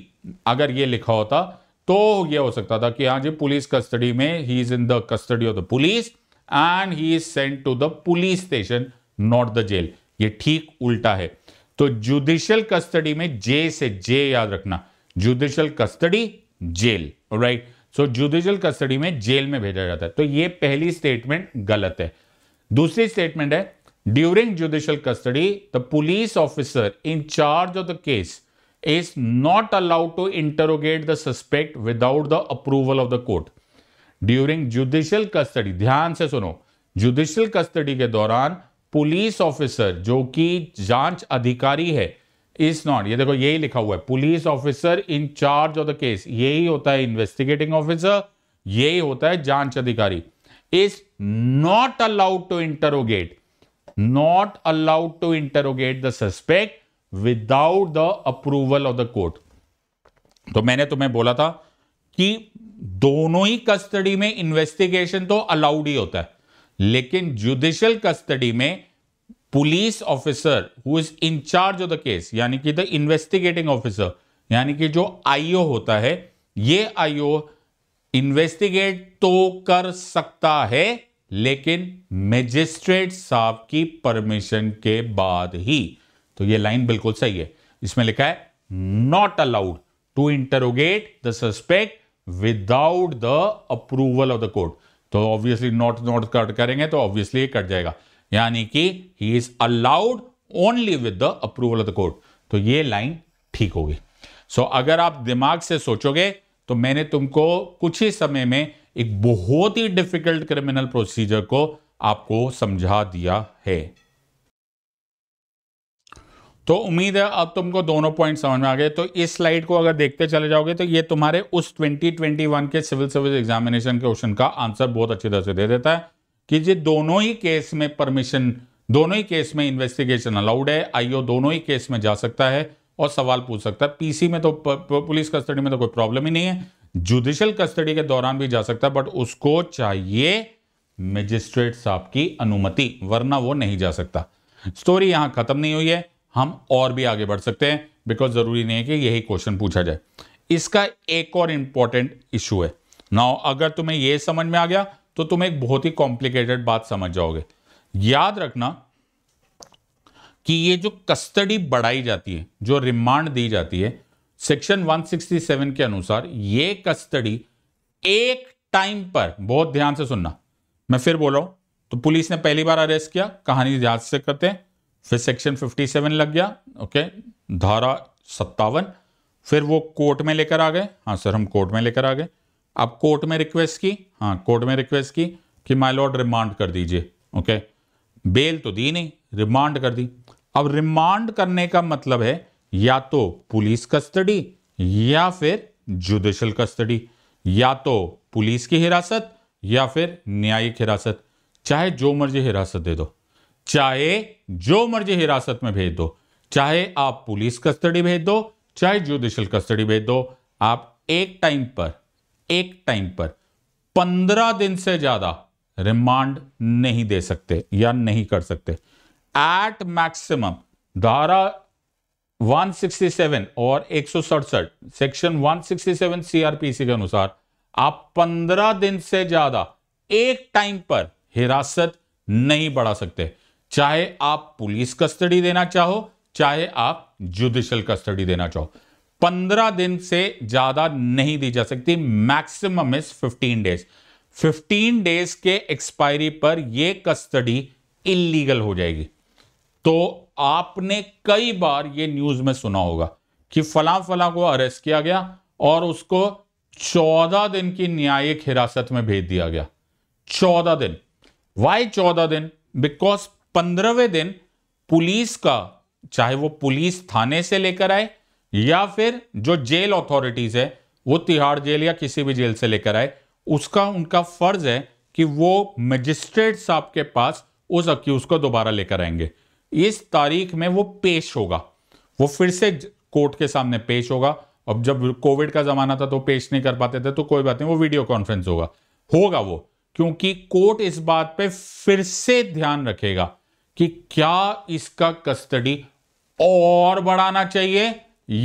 अगर ये लिखा होता तो ये हो सकता था कि हाँ जी पुलिस कस्टडी में he is in the custody of the police and he is sent to the police station not the jail ये ठीक उल्टा है तो जुडिशियल कस्टडी में जे से जे याद रखना judicial custody jail right so judicial custody में जेल में भेजा जाता है तो ये पहली स्टेटमेंट गलत है दूसरी स्टेटमेंट है during judicial custody the police officer in charge of the case is not allowed to interrogate the suspect without the approval of the court during judicial custody ध्यान से सुनो जुडिशियल कस्टडी के दौरान police officer जो कि जांच अधिकारी है इज नॉट ये देखो यही लिखा हुआ है police officer in charge of the case यही होता है इन्वेस्टिगेटिंग ऑफिसर यही होता है जांच अधिकारी is not allowed to interrogate not allowed to interrogate the suspect without the approval of the court तो मैंने तुम्हें बोला था कि दोनों ही कस्टडी में इन्वेस्टिगेशन तो अलाउड ही होता है लेकिन जुडिशियल कस्टडी में police officer who is in charge of the case यानी कि द इन्वेस्टिगेटिंग ऑफिसर यानी कि जो आईओ होता है ये आईओ इन्वेस्टिगेट तो कर सकता है लेकिन मजिस्ट्रेट साहब की परमिशन के बाद ही तो ये लाइन बिल्कुल सही है इसमें लिखा है not allowed to interrogate the suspect without the approval of the court तो ऑब्वियसली नॉट नॉट कट करेंगे तो ऑब्वियसली कट जाएगा यानी कि he is allowed only with the approval of the court तो ये लाइन ठीक होगी सो so, अगर आप दिमाग से सोचोगे तो मैंने तुमको कुछ ही समय में एक बहुत ही डिफिकल्ट क्रिमिनल प्रोसीजर को आपको समझा दिया है तो उम्मीद है अब तुमको दोनों पॉइंट समझ में आ गए तो इस स्लाइड को अगर देखते चले जाओगे तो ये तुम्हारे उस 2021 के सिविल सर्विस एग्जामिनेशन के क्वेश्चन का आंसर बहुत अच्छी तरह से दे देता है कि ये दोनों ही केस में परमिशन दोनों ही केस में इन्वेस्टिगेशन अलाउड है आईओ दोनों ही केस में जा सकता है और सवाल पूछ सकता है पीसी में तो पुलिस कस्टडी में तो कोई प्रॉब्लम ही नहीं है जुडिशियल कस्टडी के दौरान भी जा सकता है बट उसको चाहिए मजिस्ट्रेट साहब की अनुमति वरना वो नहीं जा सकता स्टोरी यहां खत्म नहीं हुई है हम और भी आगे बढ़ सकते हैं बिकॉज ज़रूरी नहीं है कि यही क्वेश्चन पूछा जाए इसका एक और इंपॉर्टेंट इशू है ना अगर तुम्हें यह समझ में आ गया तो तुम एक बहुत ही कॉम्प्लिकेटेड बात समझ जाओगे याद रखना कि ये जो कस्टडी बढ़ाई जाती है जो रिमांड दी जाती है सेक्शन 167 के अनुसार ये कस्टडी एक टाइम पर बहुत ध्यान से सुनना मैं फिर बोल रहा हूं तो पुलिस ने पहली बार अरेस्ट किया कहानी याद से करते हैं फिर सेक्शन 57 लग गया ओके धारा सत्तावन फिर वो कोर्ट में लेकर आ गए हाँ सर हम कोर्ट में लेकर आ गए अब कोर्ट में रिक्वेस्ट की हाँ कोर्ट में रिक्वेस्ट की कि माई लॉर्ड रिमांड कर दीजिए ओके बेल तो दी नहीं रिमांड कर दी अब रिमांड करने का मतलब है या तो पुलिस कस्टडी या फिर जुडिशल कस्टडी या तो पुलिस की हिरासत या फिर न्यायिक हिरासत चाहे जो मर्जी हिरासत दे दो चाहे जो मर्जी हिरासत में भेज दो चाहे आप पुलिस कस्टडी भेज दो चाहे जुडिशियल कस्टडी भेज दो आप एक टाइम पर एक टाइम पर पंद्रह दिन से ज्यादा रिमांड नहीं दे सकते या नहीं कर सकते एट मैक्सिमम धारा 167 और एक सेक्शन 167 सीआरपीसी के अनुसार आप पंद्रह दिन से ज्यादा एक टाइम पर हिरासत नहीं बढ़ा सकते चाहे आप पुलिस कस्टडी देना चाहो चाहे आप जुडिशल कस्टडी देना चाहो पंद्रह दिन से ज्यादा नहीं दी जा सकती maximum is fifteen days fifteen days के एक्सपायरी पर यह कस्टडी इलीगल हो जाएगी तो आपने कई बार यह न्यूज में सुना होगा कि फला फला को अरेस्ट किया गया और उसको चौदह दिन की न्यायिक हिरासत में भेज दिया गया चौदह दिन वाई चौदह दिन बिकॉज पंद्रहवें दिन पुलिस का चाहे वो पुलिस थाने से लेकर आए या फिर जो जेल अथॉरिटीज़ है वो तिहाड़ जेल या किसी भी जेल से लेकर आए उसका उनका फर्ज है कि वो मजिस्ट्रेट साहब के पास उस अक्यूज़ को दोबारा लेकर आएंगे इस तारीख में वो पेश होगा वो फिर से कोर्ट के सामने पेश होगा अब जब कोविड का ज़माना था तो पेश नहीं कर पाते थे तो कोई बात नहीं वो वीडियो कॉन्फ्रेंस होगा होगा वो क्योंकि कोर्ट इस बात पे फिर से ध्यान रखेगा कि क्या इसका कस्टडी और बढ़ाना चाहिए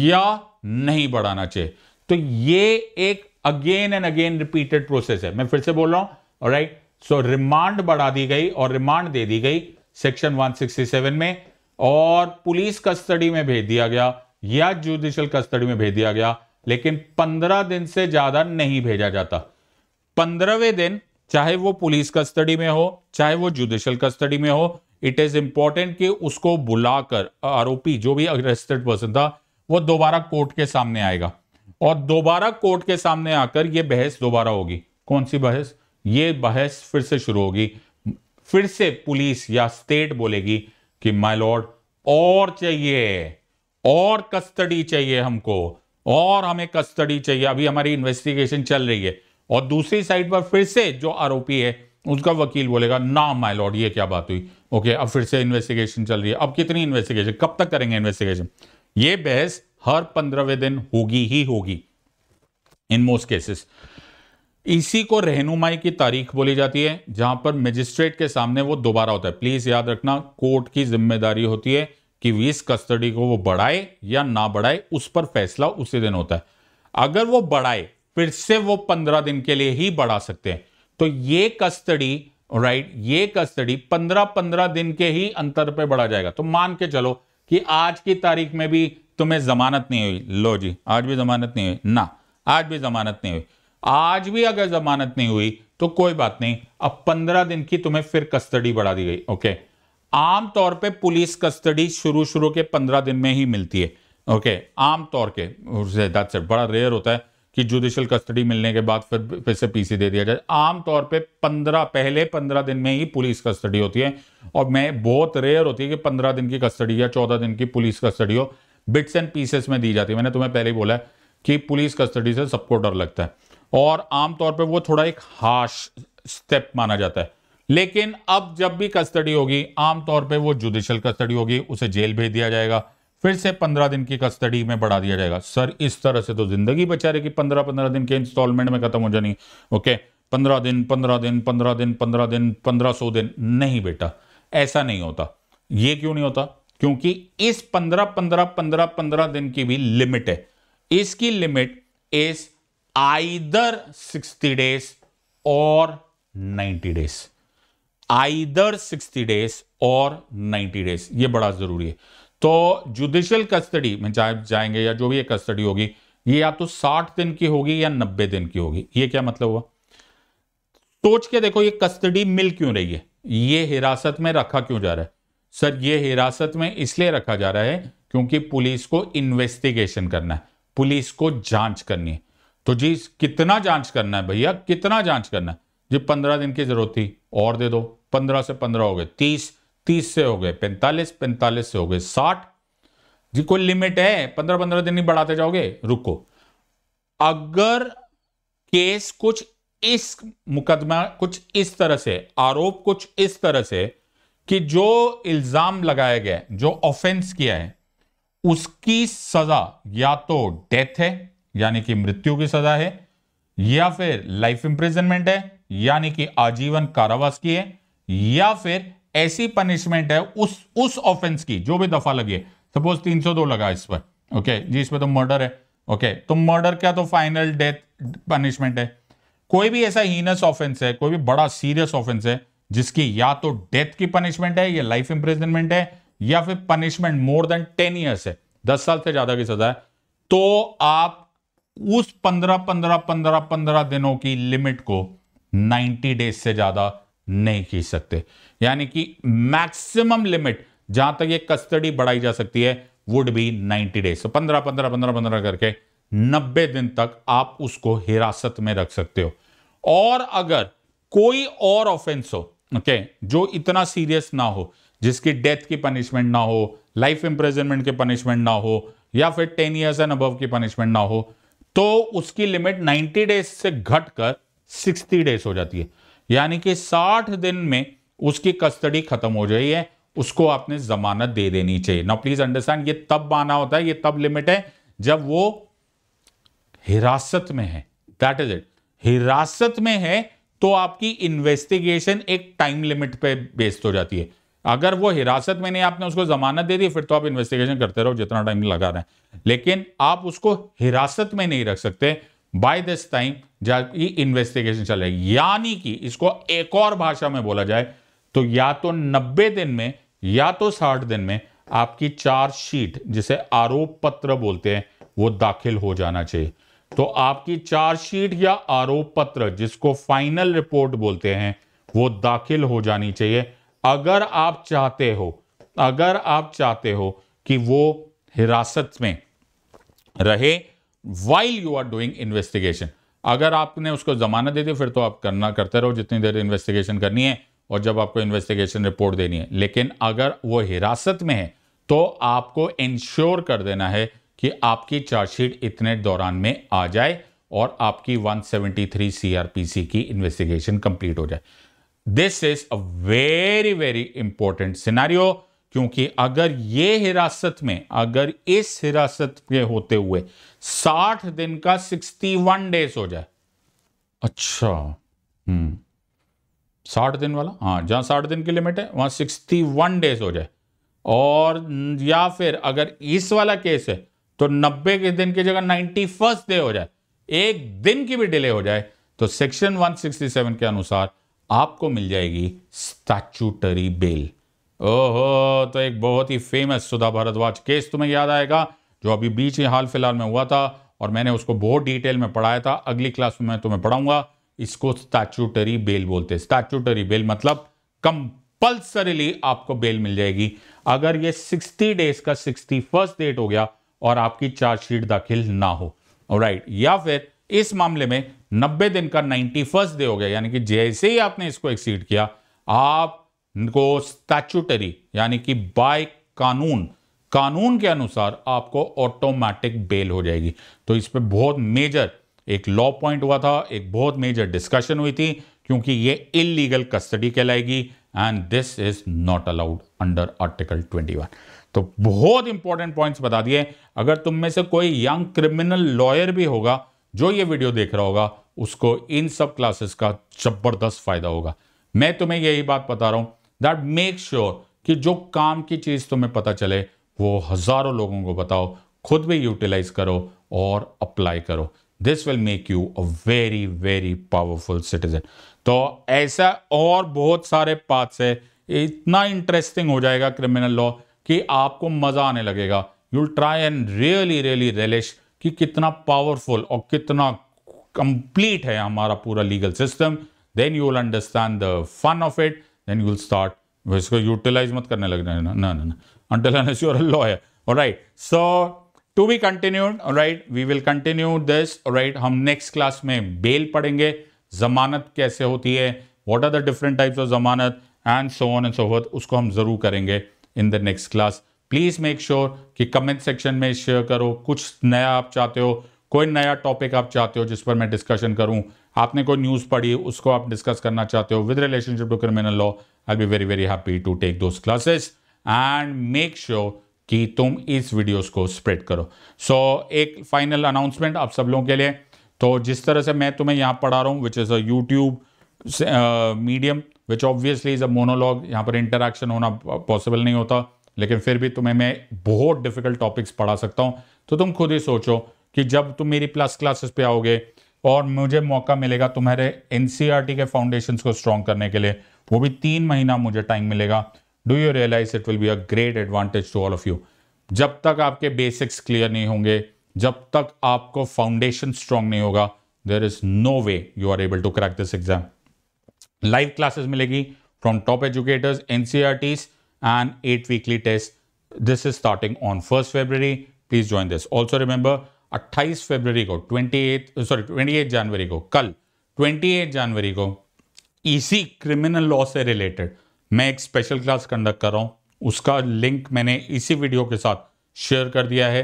या नहीं बढ़ाना चाहिए तो ये एक again and again repeated process है मैं फिर से बोल रहा हूं राइट सो रिमांड बढ़ा दी गई और रिमांड दे दी गई सेक्शन 167 में और पुलिस कस्टडी में भेज दिया गया या जुडिशियल कस्टडी में भेज दिया गया लेकिन 15 दिन से ज्यादा नहीं भेजा जाता पंद्रहवें दिन चाहे वो पुलिस कस्टडी में हो चाहे वो जुडिशियल कस्टडी में हो इट इज़ इंपॉर्टेंट कि उसको बुलाकर आरोपी जो भी अरेस्टेड पर्सन था वो दोबारा कोर्ट के सामने आएगा और दोबारा कोर्ट के सामने आकर ये बहस दोबारा होगी कौन सी बहस ये बहस फिर से शुरू होगी फिर से पुलिस या स्टेट बोलेगी कि माय लॉर्ड और चाहिए और कस्टडी चाहिए हमको और हमें कस्टडी चाहिए अभी हमारी इन्वेस्टिगेशन चल रही है और दूसरी साइड पर फिर से जो आरोपी है उसका वकील बोलेगा ना माय लॉर्ड ये क्या बात हुई ओके अब फिर से इन्वेस्टिगेशन चल रही है अब कितनी इन्वेस्टिगेशन कब तक करेंगे इन्वेस्टिगेशन ये बहस हर पंद्रहवें दिन होगी ही होगी इन मोस्ट केसेस इसी को रहनुमाई की तारीख बोली जाती है जहां पर मजिस्ट्रेट के सामने वो दोबारा होता है प्लीज याद रखना कोर्ट की जिम्मेदारी होती है कि इस कस्टडी को वो बढ़ाए या ना बढ़ाए उस पर फैसला उसी दिन होता है अगर वो बढ़ाए फिर से वो पंद्रह दिन के लिए ही बढ़ा सकते हैं तो ये कस्टडी राइट ये कस्टडी पंद्रह पंद्रह दिन के ही अंतर पे बढ़ा जाएगा तो मान के चलो कि आज की तारीख में भी तुम्हें जमानत नहीं हुई लो जी आज भी जमानत नहीं हुई ना आज भी जमानत नहीं हुई आज भी अगर जमानत नहीं हुई तो कोई बात नहीं अब पंद्रह दिन की तुम्हें फिर कस्टडी बढ़ा दी गई ओके आमतौर पे पुलिस कस्टडी शुरू शुरू के पंद्रह दिन में ही मिलती है ओके आमतौर के बड़ा रेयर होता है कि जुडिशल कस्टडी मिलने के बाद फिर फिर से पीसी दे दिया जाए आमतौर पे पंद्रह पहले पंद्रह दिन में ही पुलिस कस्टडी होती है और मैं बहुत रेयर होती है कि पंद्रह दिन की कस्टडी या चौदह दिन की पुलिस कस्टडी हो बिट्स एंड पीसेस में दी जाती है मैंने तुम्हें पहले ही बोला है कि पुलिस कस्टडी से सबको डर लगता है और आमतौर पर वो थोड़ा एक हार्श स्टेप माना जाता है लेकिन अब जब भी कस्टडी होगी आमतौर पर वो जुडिशल कस्टडी होगी उसे जेल भेज दिया जाएगा फिर से पंद्रह दिन की कस्टडी में बढ़ा दिया जाएगा सर इस तरह से तो जिंदगी रहे कि पंद्रह पंद्रह दिन के इंस्टॉलमेंट में खत्म हो जानी ओके पंद्रह दिन पंद्रह दिन पंद्रह दिन पंद्रह दिन पंद्रह सौ दिन नहीं बेटा ऐसा नहीं होता ये क्यों नहीं होता क्योंकि इस पंद्रह पंद्रह पंद्रह पंद्रह दिन की भी लिमिट है इसकी limit is either sixty days और ninety days either sixty days और नाइन्टी डेज ये बड़ा जरूरी है तो जुडिशियल कस्टडी में जा, जाएंगे या जो भी कस्टडी होगी ये या तो 60 दिन की होगी या 90 दिन की होगी ये क्या मतलब हुआ सोच के देखो ये कस्टडी मिल क्यों रही है ये हिरासत में रखा क्यों जा रहा है सर ये हिरासत में इसलिए रखा जा रहा है क्योंकि पुलिस को इन्वेस्टिगेशन करना है पुलिस को जांच करनी है तो जी कितना जांच करना है भैया कितना जांच करना है जी पंद्रह दिन की जरूरत थी और दे दो पंद्रह से पंद्रह हो गए तीस तीस से हो गए पैंतालीस पैंतालीस से हो गए साठ जी कोई लिमिट है पंद्रह पंद्रह दिन ही बढ़ाते जाओगे रुको अगर केस कुछ इस मुकदमा कुछ इस तरह से आरोप कुछ इस तरह से कि जो इल्जाम लगाया गया जो ऑफेंस किया है उसकी सजा या तो डेथ है यानी कि मृत्यु की सजा है या फिर लाइफ इंप्रिजनमेंट है यानी कि आजीवन कारावास की है या फिर ऐसी पनिशमेंट है उस उस ऑफेंस की जो भी दफा लगी है सपोज 302 लगा इस पर ओके जी इस पर तो मर्डर है ओके तो मर्डर क्या तो फाइनल डेथ पनिशमेंट है कोई भी ऐसा हीनस ऑफेंस है कोई भी बड़ा सीरियस ऑफेंस है जिसकी या तो डेथ की पनिशमेंट है या लाइफ इंप्रेजनमेंट है या फिर punishment more than ten years है दस साल से ज्यादा की सजा है तो आप उस पंद्रह पंद्रह पंद्रह पंद्रह दिनों की लिमिट को नाइन्टी डेज से ज्यादा नहीं खींच सकते यानी कि मैक्सिमम लिमिट जहां तक ये कस्टडी बढ़ाई जा सकती है वुड बी 90 डेज पंद्रह पंद्रह पंद्रह पंद्रह करके 90 दिन तक आप उसको हिरासत में रख सकते हो और अगर कोई और ऑफेंस हो ओके okay, जो इतना सीरियस ना हो जिसकी डेथ की पनिशमेंट ना हो लाइफ इंप्रेजनमेंट की पनिशमेंट ना हो या फिर टेन ईयर्स एंड अबव की पनिशमेंट ना हो तो उसकी लिमिट 90 डेज से घटकर 60 डेज हो जाती है यानी कि साठ दिन में उसकी कस्टडी खत्म हो जाए उसको आपने जमानत दे देनी चाहिए ना प्लीज अंडरस्टैंड ये तब माना होता है ये तब लिमिट है जब वो हिरासत में है दैट इज इट हिरासत में है तो आपकी इन्वेस्टिगेशन एक टाइम लिमिट पे बेस्ड हो जाती है अगर वो हिरासत में नहीं आपने उसको जमानत दे दी फिर तो आप इन्वेस्टिगेशन करते रहो जितना टाइम लगा रहे हैं लेकिन आप उसको हिरासत में नहीं रख सकते बाय दिस टाइम जब ये इन्वेस्टिगेशन रही यानी कि इसको एक और भाषा में बोला जाए तो या तो 90 दिन में या तो 60 दिन में आपकी चार्जशीट जिसे आरोप पत्र बोलते हैं वो दाखिल हो जाना चाहिए तो आपकी चार्जशीट या आरोप पत्र जिसको फाइनल रिपोर्ट बोलते हैं वो दाखिल हो जानी चाहिए अगर आप चाहते हो अगर आप चाहते हो कि वो हिरासत में रहे while you are doing investigation अगर आपने उसको जमानत दे दी फिर तो आप करना करते रहो जितनी देर इन्वेस्टिगेशन करनी है और जब आपको इन्वेस्टिगेशन रिपोर्ट देनी है लेकिन अगर वो हिरासत में है तो आपको इंश्योर कर देना है कि आपकी चार्जशीट इतने दौरान में आ जाए और आपकी 173 सीआरपीसी की इन्वेस्टिगेशन कंप्लीट हो जाए this is a very very important scenario क्योंकि अगर ये हिरासत में अगर इस हिरासत के होते हुए 60 दिन का 61 डेज हो जाए अच्छा हम्म साठ दिन वाला हाँ जहां साठ दिन की लिमिट है वहां सिक्सटी वन डेज हो जाए और या फिर अगर इस वाला केस है तो नब्बे के दिन की जगह नाइन्टी फर्स्ट डे हो जाए एक दिन की भी डिले हो जाए तो सेक्शन 167 के अनुसार आपको मिल जाएगी स्टैचूटरी बेल ओहो तो एक बहुत ही फेमस सुधा भारद्वाज केस तुम्हें याद आएगा जो अभी बीच ही हाल फिलहाल में हुआ था और मैंने उसको बहुत डिटेल में पढ़ाया था अगली क्लास में मैं तुम्हें पढ़ाऊंगा इसको स्टैचूटरी बेल बोलते हैं स्टैचूटरी बेल मतलब कंपल्सरीली आपको बेल मिल जाएगी अगर ये 60 डेज का 61 डेट हो गया और आपकी चार्जशीट दाखिल ना हो राइट या फिर इस मामले में 90 दिन का 91 डे हो गया यानी कि जैसे ही आपने इसको एक्सीड किया आप को स्टैचूटरी यानी कि बाय कानून कानून के अनुसार आपको ऑटोमेटिक बेल हो जाएगी तो इस पर बहुत मेजर एक लॉ पॉइंट हुआ था एक बहुत मेजर डिस्कशन हुई थी क्योंकि ये इलीगल कस्टडी कहलाएगी and this is not allowed under article 21 तो बहुत इंपॉर्टेंट पॉइंट्स बता दिए अगर तुम में से कोई यंग क्रिमिनल लॉयर भी होगा जो ये वीडियो देख रहा होगा उसको इन सब क्लासेस का जबरदस्त फायदा होगा मैं तुम्हें यही बात बता रहा हूं दैट मेक श्योर कि जो काम की चीज़ तुम्हें पता चले वो हज़ारों लोगों को बताओ खुद भी यूटिलाइज करो और अप्लाई करो this will make you a very very powerful citizen तो ऐसा और बहुत सारे पार्ट्स है इतना इंटरेस्टिंग हो जाएगा क्रिमिनल लॉ कि आपको मज़ा आने लगेगा you try and really really relish कि कितना पावरफुल और कितना कंप्लीट है हमारा पूरा legal system then you will understand the fun of it then you will start इसको यूटिलाइज मत करने लग जाए ना ना ना until unless you are a lawyer alright so to be continued right we will continue this right हम next class में बेल पढ़ेंगे जमानत कैसे होती है what are the different types of जमानत and so on and so forth उसको हम जरूर करेंगे in the next class please make sure कि कमेंट सेक्शन में शेयर करो कुछ नया आप चाहते हो कोई नया टॉपिक आप चाहते हो जिस पर मैं डिस्कशन करूं आपने कोई न्यूज़ पढ़ी उसको आप डिस्कस करना चाहते हो with relationship to criminal law I be very very happy to take those classes and make sure कि तुम इस वीडियोस को स्प्रेड करो सो so, एक फाइनल अनाउंसमेंट आप सब लोगों के लिए तो जिस तरह से मैं तुम्हें यहाँ पढ़ा रहा हूँ which is a YouTube medium which obviously is a monologue यहाँ पर इंटरेक्शन होना पॉसिबल नहीं होता लेकिन फिर भी तुम्हें मैं बहुत डिफिकल्ट टॉपिक्स पढ़ा सकता हूँ तो तुम खुद ही सोचो कि जब तुम मेरी प्लस क्लासेस पे आओगे और मुझे मौका मिलेगा तुम्हारे एन e के फाउंडेशन को स्ट्रॉन्ग करने के लिए वो भी तीन महीना मुझे टाइम मिलेगा do you realize it will be a great advantage to all of you जब तक आपके बेसिक्स क्लियर नहीं होंगे जब तक आपको फाउंडेशन स्ट्रांग नहीं होगा there is no way you are able to crack this exam live classes मिलेगी from top educators NCERTs and at weekly test this is starting on first February please join this also remember 28 फरवरी को 28 sorry 28 जनवरी को कल 28 जनवरी को इसी criminal law से related मैं एक स्पेशल क्लास कंडक्ट कर रहा हूँ उसका लिंक मैंने इसी वीडियो के साथ शेयर कर दिया है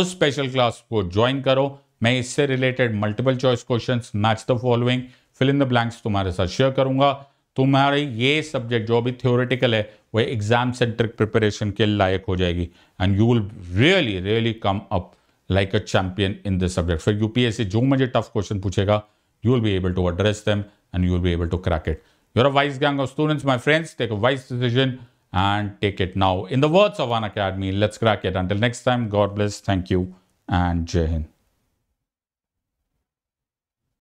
उस स्पेशल क्लास को ज्वाइन करो मैं इससे related multiple choice question match the following fill in the blanks तुम्हारे साथ शेयर करूंगा तुम्हारे ये सब्जेक्ट जो अभी थ्योरेटिकल है वह एग्जाम सेंट्रिक प्रिपरेशन के लायक हो जाएगी and you will really really come up like a champion in this subject. For UPSC, से जो मुझे tough question, पूछेगा you will be able to address them and you will be able to crack it. You're a wise gang of students, my friends. Take a wise decision and take it now. In the words of one Academy, let's crack it. Until next time, God bless. Thank you and Jai Hind.